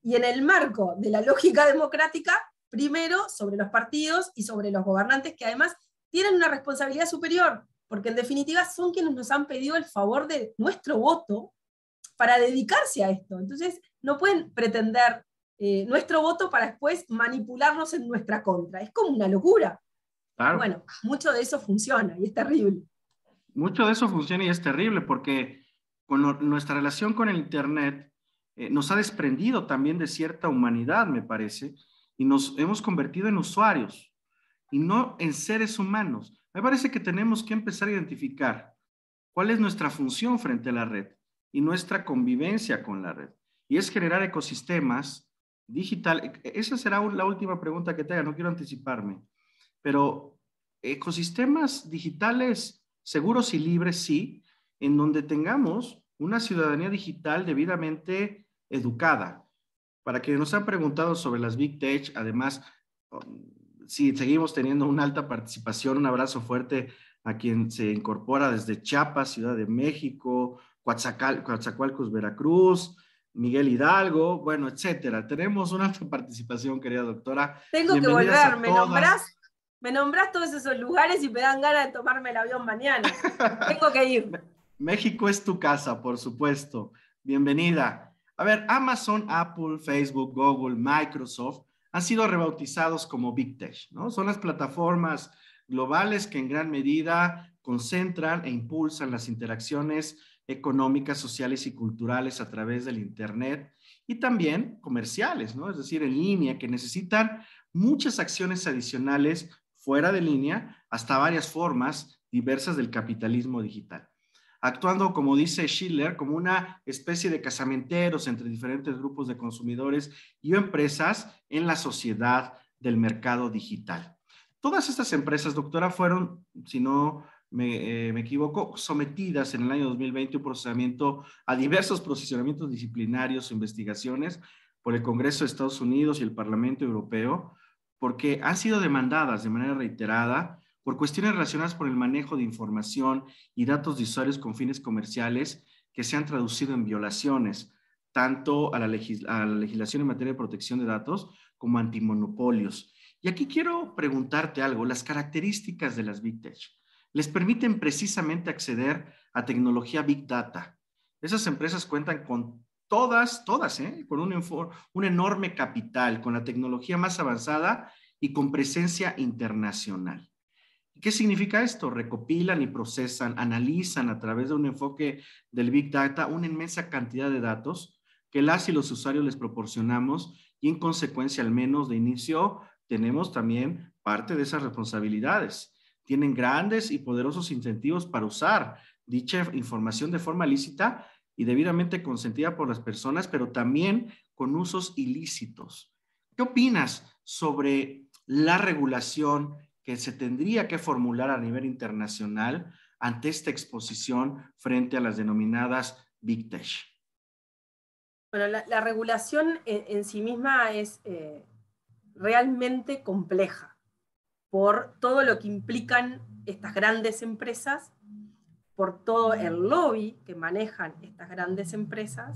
Y en el marco de la lógica democrática, primero sobre los partidos y sobre los gobernantes que además tienen una responsabilidad superior, porque en definitiva son quienes nos han pedido el favor de nuestro voto para dedicarse a esto. Entonces, no pueden pretender eh, nuestro voto para después manipularnos en nuestra contra. Es como una locura. Bueno, mucho de eso funciona y es terrible. Mucho de eso funciona y es terrible porque con nuestra relación con el Internet eh, nos ha desprendido también de cierta humanidad, me parece, y nos hemos convertido en usuarios y no en seres humanos. Me parece que tenemos que empezar a identificar cuál es nuestra función frente a la red y nuestra convivencia con la red. Y es generar ecosistemas digital. E, e, esa será la última pregunta que tenga, no quiero anticiparme. Pero ecosistemas digitales seguros y libres, sí, en donde tengamos una ciudadanía digital debidamente educada, para quienes nos han preguntado sobre las Big Tech, además, oh, si sí, seguimos teniendo una alta participación, un abrazo fuerte a quien se incorpora desde Chiapas, Ciudad de México, Coatzacoalcos, Veracruz, Miguel Hidalgo, bueno, etcétera. Tenemos una alta participación, querida doctora. Tengo que volver, me nombras me nombrás todos esos lugares y me dan ganas de tomarme el avión mañana. [laughs] Tengo que irme. México es tu casa, por supuesto. Bienvenida. A ver, Amazon, Apple, Facebook, Google, Microsoft han sido rebautizados como Big Tech, ¿no? Son las plataformas globales que en gran medida concentran e impulsan las interacciones económicas, sociales y culturales a través del Internet y también comerciales, ¿no? Es decir, en línea, que necesitan muchas acciones adicionales fuera de línea, hasta varias formas diversas del capitalismo digital actuando, como dice Schiller, como una especie de casamenteros entre diferentes grupos de consumidores y empresas en la sociedad del mercado digital. Todas estas empresas, doctora, fueron, si no me, eh, equivoco, sometidas en el año 2020 procesamiento, a diversos procesamientos disciplinarios, e investigaciones por el Congreso de Estados Unidos y el Parlamento Europeo, porque han sido demandadas de manera reiterada por cuestiones relacionadas por el manejo de información y datos de usuarios con fines comerciales que se han traducido en violaciones tanto a la, legislación en materia de protección de datos como antimonopolios. Y aquí quiero preguntarte algo, las características de las Big Tech les permiten precisamente acceder a tecnología Big Data. Esas empresas cuentan con todas, todas, ¿eh? con un, enorme capital, con la tecnología más avanzada y con presencia internacional. ¿Qué significa esto? Recopilan y procesan, analizan a través de un enfoque del Big Data una inmensa cantidad de datos que las y los usuarios les proporcionamos y en consecuencia, al menos de inicio, tenemos también parte de esas responsabilidades. Tienen grandes y poderosos incentivos para usar dicha información de forma lícita y debidamente consentida por las personas, pero también con usos ilícitos. ¿Qué opinas sobre la regulación que se tendría que formular a nivel internacional ante esta exposición frente a las denominadas Big Tech? Bueno, la, regulación en, sí misma es eh, realmente compleja por todo lo que implican estas grandes empresas, por todo el lobby que manejan estas grandes empresas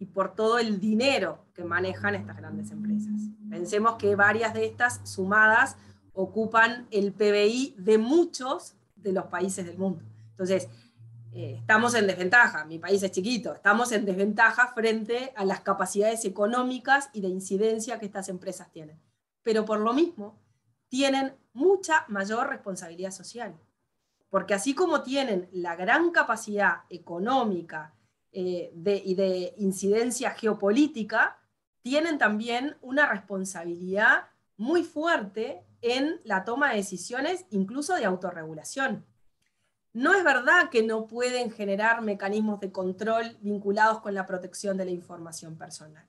y por todo el dinero que manejan estas grandes empresas. Pensemos que varias de estas sumadas ocupan el PBI de muchos de los países del mundo. Entonces, eh, estamos en desventaja, mi país es chiquito, estamos en desventaja frente a las capacidades económicas y de incidencia que estas empresas tienen. Pero por lo mismo, tienen mucha mayor responsabilidad social, porque así como tienen la gran capacidad económica eh, y de incidencia geopolítica, tienen también una responsabilidad muy fuerte en la toma de decisiones, incluso de autorregulación. No es verdad que no pueden generar mecanismos de control vinculados con la protección de la información personal.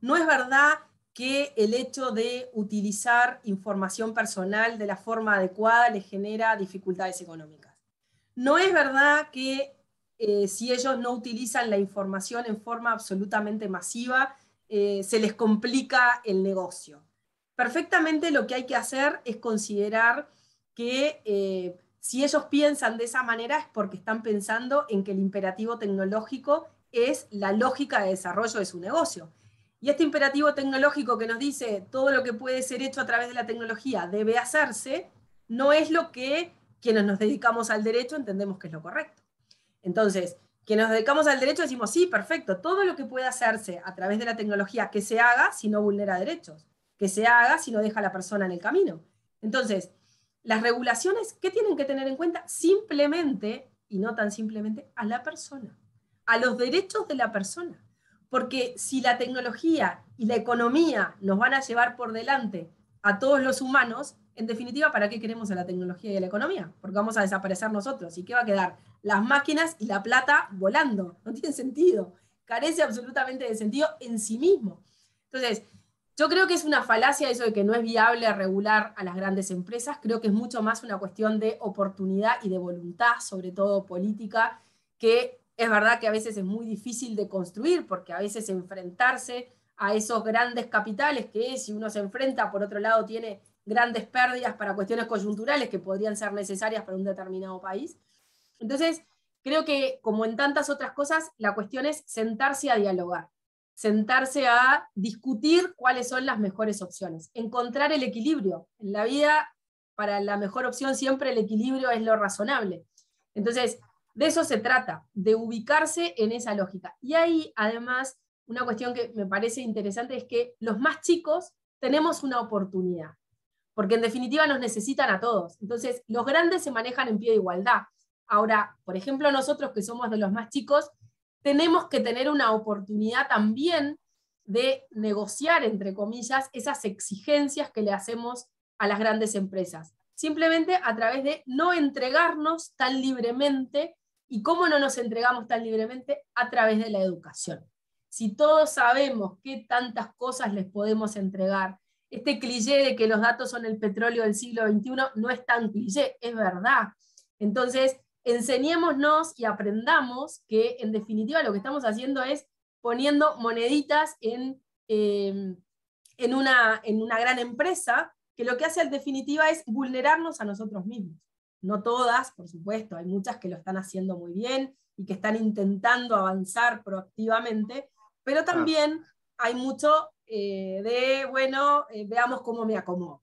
No es verdad que el hecho de utilizar información personal de la forma adecuada les genera dificultades económicas. No es verdad que eh, si ellos no utilizan la información en forma absolutamente masiva, eh, se les complica el negocio perfectamente lo que hay que hacer es considerar que eh, si ellos piensan de esa manera es porque están pensando en que el imperativo tecnológico es la lógica de desarrollo de su negocio. Y este imperativo tecnológico que nos dice todo lo que puede ser hecho a través de la tecnología debe hacerse, no es lo que quienes nos dedicamos al derecho entendemos que es lo correcto. Entonces, quienes nos dedicamos al derecho decimos, sí, perfecto, todo lo que puede hacerse a través de la tecnología que se haga si no vulnera derechos que se haga si no deja a la persona en el camino. Entonces, las regulaciones, ¿qué tienen que tener en cuenta? Simplemente, y no tan simplemente, a la persona, a los derechos de la persona. Porque si la tecnología y la economía nos van a llevar por delante a todos los humanos, en definitiva, ¿para qué queremos a la tecnología y a la economía? Porque vamos a desaparecer nosotros. ¿Y qué va a quedar? Las máquinas y la plata volando. No tiene sentido. Carece absolutamente de sentido en sí mismo. Entonces, yo creo que es una falacia eso de que no es viable regular a las grandes empresas, creo que es mucho más una cuestión de oportunidad y de voluntad, sobre todo política, que es verdad que a veces es muy difícil de construir, porque a veces enfrentarse a esos grandes capitales que si uno se enfrenta, por otro lado tiene grandes pérdidas para cuestiones coyunturales que podrían ser necesarias para un determinado país. Entonces, creo que como en tantas otras cosas, la cuestión es sentarse a dialogar sentarse a discutir cuáles son las mejores opciones, encontrar el equilibrio. En la vida, para la mejor opción siempre el equilibrio es lo razonable. Entonces, de eso se trata, de ubicarse en esa lógica. Y ahí, además, una cuestión que me parece interesante es que los más chicos tenemos una oportunidad, porque en definitiva nos necesitan a todos. Entonces, los grandes se manejan en pie de igualdad. Ahora, por ejemplo, nosotros que somos de los más chicos, tenemos que tener una oportunidad también de negociar, entre comillas, esas exigencias que le hacemos a las grandes empresas. Simplemente a través de no entregarnos tan libremente y cómo no nos entregamos tan libremente a través de la educación. Si todos sabemos qué tantas cosas les podemos entregar, este cliché de que los datos son el petróleo del siglo XXI no es tan cliché, es verdad. Entonces, enseñémonos y aprendamos que en definitiva lo que estamos haciendo es poniendo moneditas en, em, en, una, en una gran empresa que lo que hace en definitiva es vulnerarnos a nosotros mismos. No todas, por supuesto, hay muchas que lo están haciendo muy bien y que están intentando avanzar proactivamente, pero también hay mucho eh, de, bueno, eh, veamos cómo me acomodo.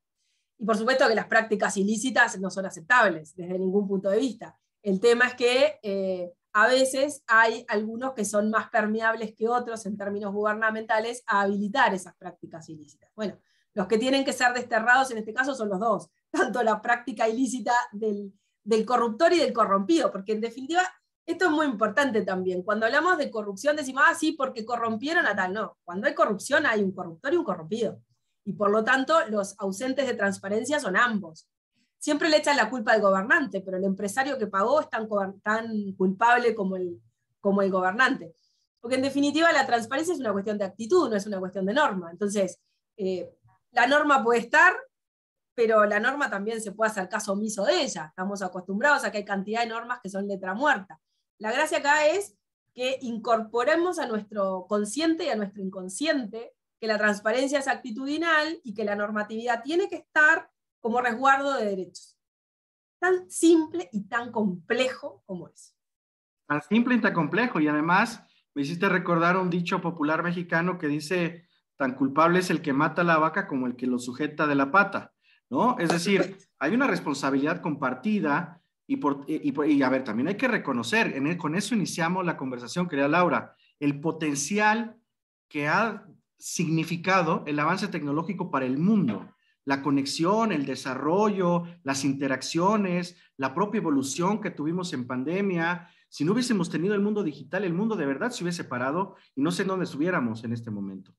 Y por supuesto que las prácticas ilícitas no son aceptables desde ningún punto de vista, el tema es que eh, a veces hay algunos que son más permeables que otros en términos gubernamentales a habilitar esas prácticas ilícitas. Bueno, los que tienen que ser desterrados en este caso son los dos, [laughs] tanto la práctica ilícita del, del corruptor y del corrompido, porque en definitiva esto es muy importante también. Cuando hablamos de corrupción decimos, ah, sí, porque corrompieron a tal. No, cuando hay corrupción hay un corruptor y un corrompido. Y por lo tanto, los ausentes de transparencia son ambos siempre le echan la culpa al gobernante, pero el empresario que pagó es tan, culpable como el, gobernante. Porque en definitiva la transparencia es una cuestión de actitud, no es una cuestión de norma. Entonces, eh, la norma puede estar, pero la norma también se puede hacer caso omiso de ella. Estamos acostumbrados a que hay cantidad de normas que son letra muerta. La gracia acá es que incorporemos a nuestro consciente y a nuestro inconsciente que la transparencia es actitudinal y que la normatividad tiene que estar, como resguardo de derechos. Tan simple y tan complejo como es. Tan simple y tan complejo. Y además me hiciste recordar un dicho popular mexicano que dice, tan culpable es el que mata la vaca como el que lo sujeta de la pata, ¿no? Es decir, hay una responsabilidad compartida y, y, a ver, también hay que reconocer, en con eso iniciamos la conversación, querida Laura, el potencial que ha significado el avance tecnológico para el mundo la conexión, el desarrollo, las interacciones, la propia evolución que tuvimos en pandemia. Si no hubiésemos tenido el mundo digital, el mundo de verdad se hubiese parado y no sé dónde estuviéramos en este momento.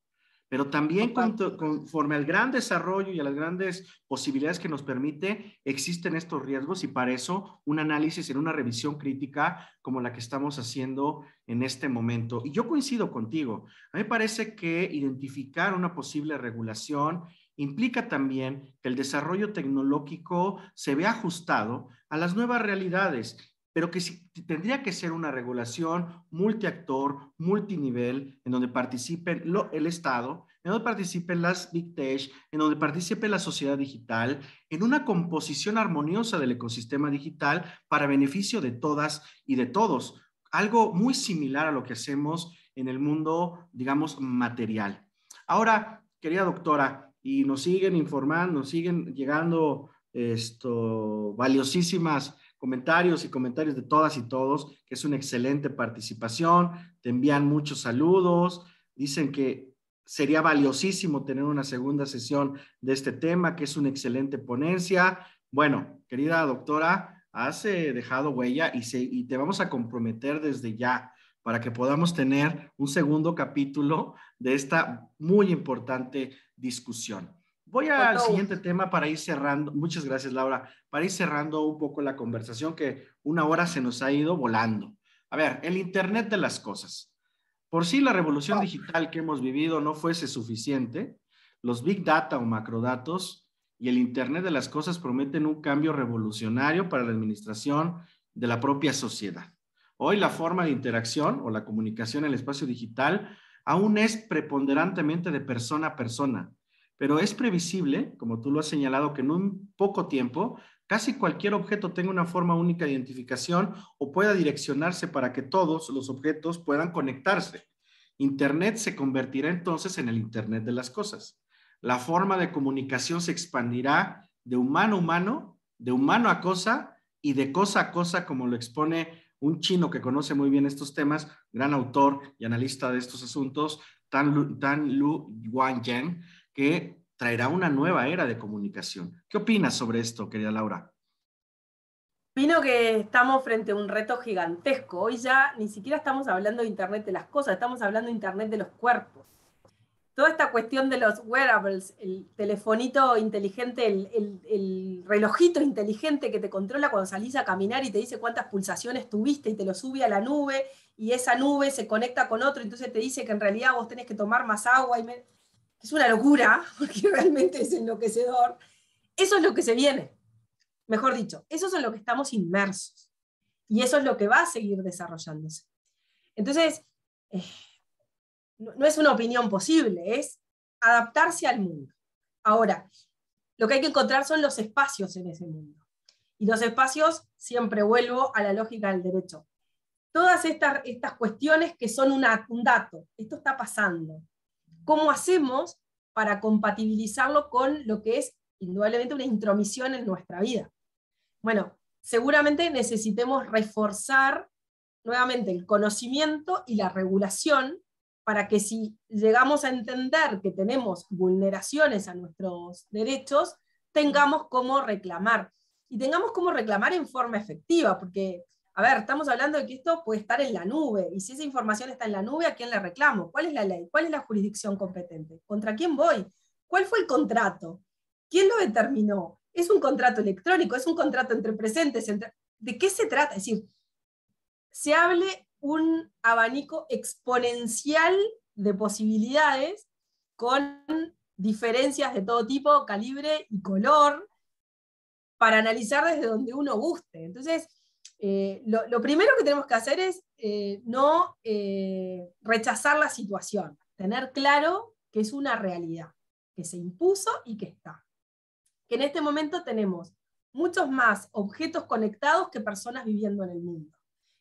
Pero también conforme al gran desarrollo y a las grandes posibilidades que nos permite, existen estos riesgos y para eso un análisis en una revisión crítica como la que estamos haciendo en este momento. Y yo coincido contigo. A mí me parece que identificar una posible regulación implica también que el desarrollo tecnológico se vea ajustado a las nuevas realidades, pero que tendría que ser una regulación multiactor, multinivel, en donde participen el Estado, en donde participen las Big Tech, en donde participe la sociedad digital, en una composición armoniosa del ecosistema digital para beneficio de todas y de todos. Algo muy similar a lo que hacemos en el mundo, digamos, material. Ahora, querida doctora, y nos siguen informando, nos siguen llegando esto, valiosísimas comentarios y comentarios de todas y todos, que es una excelente participación, te envían muchos saludos, dicen que sería valiosísimo tener una segunda sesión de este tema, que es una excelente ponencia. Bueno, querida doctora, has eh, dejado huella y, se, y te vamos a comprometer desde ya para que podamos tener un segundo capítulo de esta muy importante discusión. Voy al siguiente tema para ir cerrando. Muchas gracias, Laura. Para ir cerrando un poco la conversación, que una hora se nos ha ido volando. A ver, el Internet de las Cosas. Por si la revolución digital que hemos vivido no fuese suficiente, los big data o macrodatos y el Internet de las Cosas prometen un cambio revolucionario para la administración de la propia sociedad. Hoy la forma de interacción o la comunicación en el espacio digital aún es preponderantemente de persona a persona, pero es previsible, como tú lo has señalado, que en un poco tiempo casi cualquier objeto tenga una forma única de identificación o pueda direccionarse para que todos los objetos puedan conectarse. Internet se convertirá entonces en el Internet de las cosas. La forma de comunicación se expandirá de humano a humano, de humano a cosa y de cosa a cosa, como lo expone un chino que conoce muy bien estos temas, gran autor y analista de estos asuntos, Tan Lu, Tan Lu Yang, que traerá una nueva era de comunicación. ¿Qué opinas sobre esto, querida Laura? Opino que estamos frente a un reto gigantesco. Hoy ya ni siquiera estamos hablando de Internet de las cosas, estamos hablando de Internet de los cuerpos toda esta cuestión de los wearables, el telefonito inteligente, el, relojito inteligente que te controla cuando salís a caminar y te dice cuántas pulsaciones tuviste y te lo sube a la nube y esa nube se conecta con otro, entonces te dice que en realidad vos tenés que tomar más agua. Y Es una locura, [laughs] porque realmente es enloquecedor. Eso es lo que se viene. Mejor dicho, eso es en lo que estamos inmersos. Y eso es lo que va a seguir desarrollándose. Entonces, eh, no, es una opinión posible, es adaptarse al mundo. Ahora, lo que hay que encontrar son los espacios en ese mundo. Y los espacios, siempre vuelvo a la lógica del derecho. Todas estas, estas cuestiones que son un dato, esto está pasando. ¿Cómo hacemos para compatibilizarlo con lo que es indudablemente una intromisión en nuestra vida? Bueno, seguramente necesitemos reforzar nuevamente el conocimiento y la regulación para que si llegamos a entender que tenemos vulneraciones a nuestros derechos, tengamos cómo reclamar. Y tengamos cómo reclamar en forma efectiva, porque, a ver, estamos hablando de que esto puede estar en la nube, y si esa información está en la nube, ¿a quién le reclamo? ¿Cuál es la ley? ¿Cuál es la jurisdicción competente? ¿Contra quién voy? ¿Cuál fue el contrato? ¿Quién lo determinó? ¿Es un contrato electrónico? ¿Es un contrato entre presentes? ¿De qué se trata? Es decir, se hable un abanico exponencial de posibilidades con diferencias de todo tipo, calibre y color, para analizar desde donde uno guste. Entonces, eh, lo, primero que tenemos que hacer es eh, no eh, rechazar la situación, tener claro que es una realidad, que se impuso y que está. Que en este momento tenemos muchos más objetos conectados que personas viviendo en el mundo.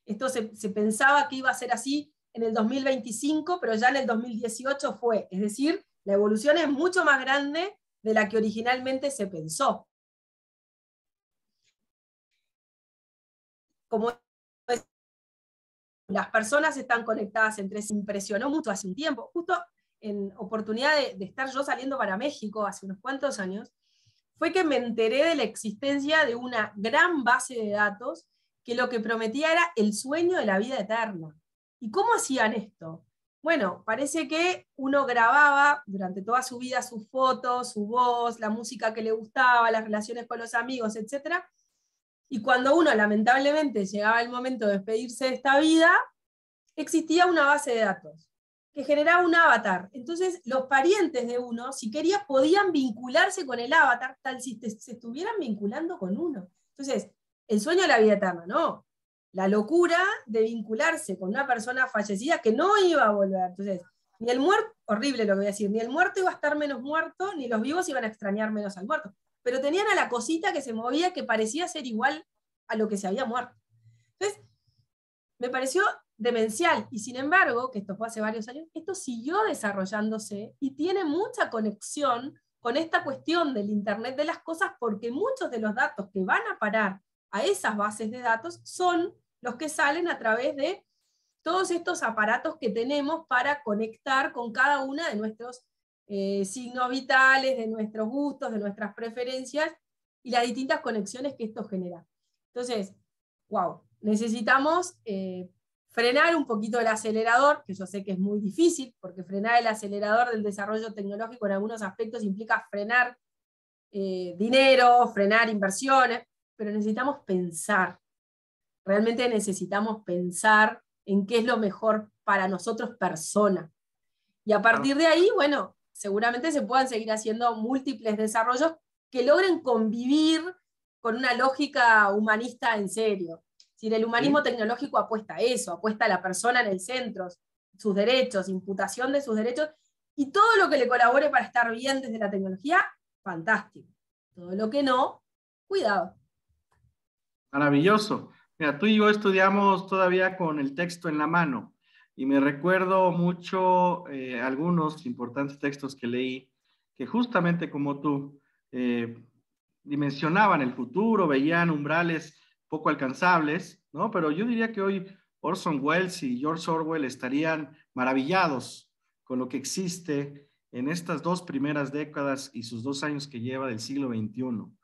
Esto se, pensaba que iba a ser así en el 2025, pero ya en el 2018 fue. Es decir, la evolución es mucho más grande de la que originalmente se pensó. Como las personas están conectadas entre sí, impresionó mucho hace un tiempo, justo en oportunidad de, estar yo saliendo para México hace unos cuantos años, fue que me enteré de la existencia de una gran base de datos que lo que prometía era el sueño de la vida eterna. ¿Y cómo hacían esto? Bueno, parece que uno grababa durante toda su vida sus fotos, su voz, la música que le gustaba, las relaciones con los amigos, etc. Y cuando uno lamentablemente llegaba el momento de despedirse de esta vida, existía una base de datos que generaba un avatar. Entonces, los parientes de uno, si quería, podían vincularse con el avatar, tal si se estuvieran vinculando con uno. Entonces, el sueño de la vida eterna, no. La locura de vincularse con una persona fallecida que no iba a volver. Entonces, ni el muerto, horrible lo que voy a decir, ni el muerto iba a estar menos muerto, ni los vivos iban a extrañar menos al muerto. Pero tenían a la cosita que se movía que parecía ser igual a lo que se había muerto. Entonces, me pareció demencial. Y sin embargo, que esto fue hace varios años, esto siguió desarrollándose y tiene mucha conexión con esta cuestión del Internet de las Cosas porque muchos de los datos que van a parar a esas bases de datos son los que salen a través de todos estos aparatos que tenemos para conectar con cada una de nuestros eh, signos vitales, de nuestros gustos, de nuestras preferencias y las distintas conexiones que esto genera. Entonces, wow, necesitamos eh, frenar un poquito el acelerador, que yo sé que es muy difícil, porque frenar el acelerador del desarrollo tecnológico en algunos aspectos implica frenar eh, dinero, frenar inversiones, pero necesitamos pensar. Realmente necesitamos pensar en qué es lo mejor para nosotros persona. Y a partir de ahí, bueno, seguramente se puedan seguir haciendo múltiples desarrollos que logren convivir con una lógica humanista en serio. Si el humanismo tecnológico apuesta a eso, apuesta a la persona en el centro, sus derechos, imputación de sus derechos y todo lo que le colabore para estar bien desde la tecnología, fantástico. Todo lo que no, cuidado. Maravilloso. Mira, tú y yo estudiamos todavía con el texto en la mano y me recuerdo mucho eh, algunos importantes textos que leí que justamente como tú eh, dimensionaban el futuro, veían umbrales poco alcanzables, ¿no? Pero yo diría que hoy Orson Welles y George Orwell estarían maravillados con lo que existe en estas dos primeras décadas y sus dos años que lleva del siglo XXI.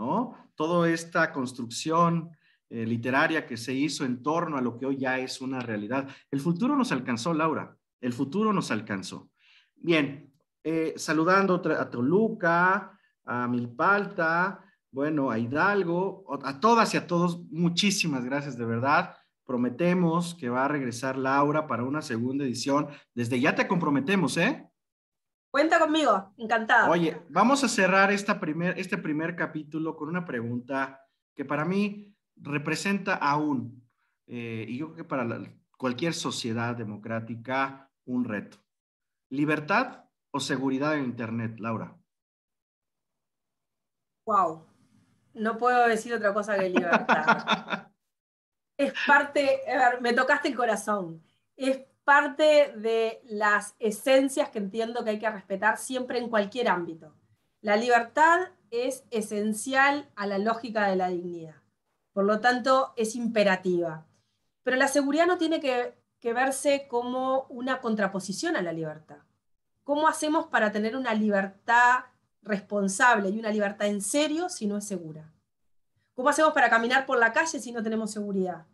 ¿no? Toda esta construcción eh, literaria que se hizo en torno a lo que hoy ya es una realidad. El futuro nos alcanzó, Laura, el futuro nos alcanzó. Bien, eh, saludando a Toluca, a Milpalta, bueno, a Hidalgo, a todas y a todos, muchísimas gracias de verdad. Prometemos que va a regresar Laura para una segunda edición. Desde ya te comprometemos, ¿eh? Cuenta conmigo, encantada. Oye, vamos a cerrar esta este primer capítulo con una pregunta que para mí representa aún, eh, y yo creo que para cualquier sociedad democrática, un reto. ¿Libertad o seguridad en Internet, Laura? Wow, no puedo decir otra cosa que libertad. [laughs] es parte, me tocaste el corazón, es parte de las esencias que entiendo que hay que respetar siempre en cualquier ámbito. La libertad es esencial a la lógica de la dignidad, por lo tanto es imperativa. Pero la seguridad no tiene que, verse como una contraposición a la libertad. ¿Cómo hacemos para tener una libertad responsable y una libertad en serio si no es segura? ¿Cómo hacemos para caminar por la calle si no tenemos seguridad?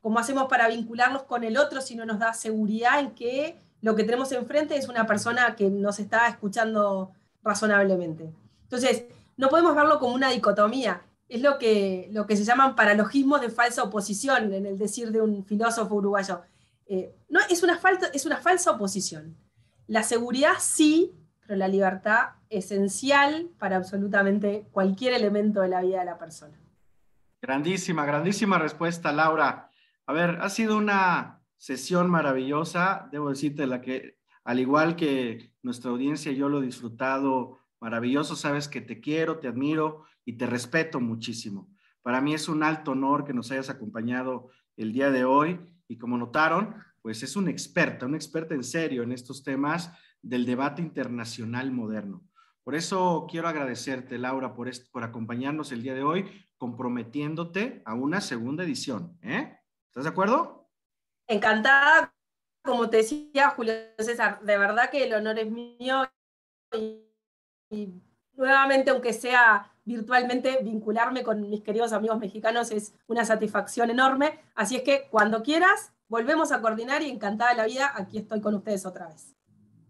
¿Cómo hacemos para vincularnos con el otro si no nos da seguridad en que lo que tenemos enfrente es una persona que nos está escuchando razonablemente? Entonces, no podemos verlo como una dicotomía. Es lo que, lo que se llaman paralogismos de falsa oposición, en el decir de un filósofo uruguayo. Eh, no, es una, falta, es una falsa oposición. La seguridad sí, pero la libertad esencial para absolutamente cualquier elemento de la vida de la persona. Grandísima, grandísima respuesta, Laura. A ver, ha sido una sesión maravillosa, debo decirte, la que, al igual que nuestra audiencia, yo lo he disfrutado maravilloso, sabes que te quiero, te admiro y te respeto muchísimo. Para mí es un alto honor que nos hayas acompañado el día de hoy y como notaron, pues es un experta, un experta en serio en estos temas del debate internacional moderno. Por eso quiero agradecerte, Laura, por, por acompañarnos el día de hoy, comprometiéndote a una segunda edición. ¿eh? ¿Estás de acuerdo? Encantada, como te decía Julio César, de verdad que el honor es mío y, nuevamente, aunque sea virtualmente, vincularme con mis queridos amigos mexicanos es una satisfacción enorme. Así es que cuando quieras, volvemos a coordinar y encantada la vida, aquí estoy con ustedes otra vez.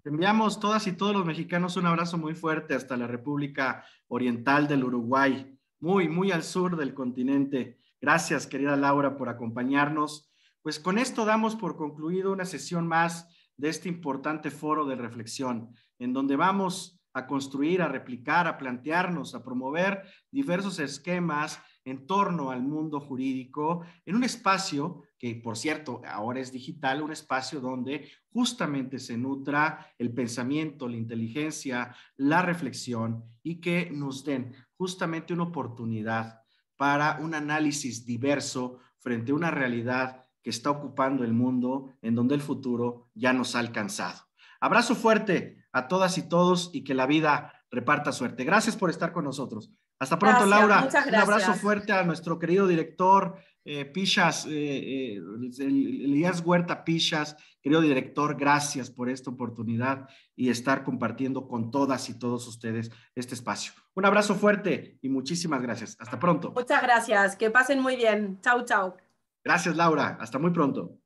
Enviamos todas y todos los mexicanos un abrazo muy fuerte hasta la República Oriental del Uruguay, muy, muy al sur del continente. Gracias, querida Laura, por acompañarnos. Pues con esto damos por concluido una sesión más de este importante foro de reflexión, en donde vamos a construir, a replicar, a plantearnos, a promover diversos esquemas en torno al mundo jurídico, en un espacio que, por cierto, ahora es digital, un espacio donde justamente se nutra el pensamiento, la inteligencia, la reflexión y que nos den justamente una oportunidad para un análisis diverso frente a una realidad que está ocupando el mundo en donde el futuro ya nos ha alcanzado. Abrazo fuerte a todas y todos y que la vida reparta suerte. Gracias por estar con nosotros. Hasta pronto, Laura. Muchas Un abrazo fuerte a nuestro querido director eh, Pichas, eh, eh, Elías Huerta Pichas, querido director, gracias por esta oportunidad y estar compartiendo con todas y todos ustedes este espacio. Un abrazo fuerte y muchísimas gracias. Hasta pronto. Muchas gracias. Que pasen muy bien. Chau, chau. Gracias, Laura. Hasta muy pronto.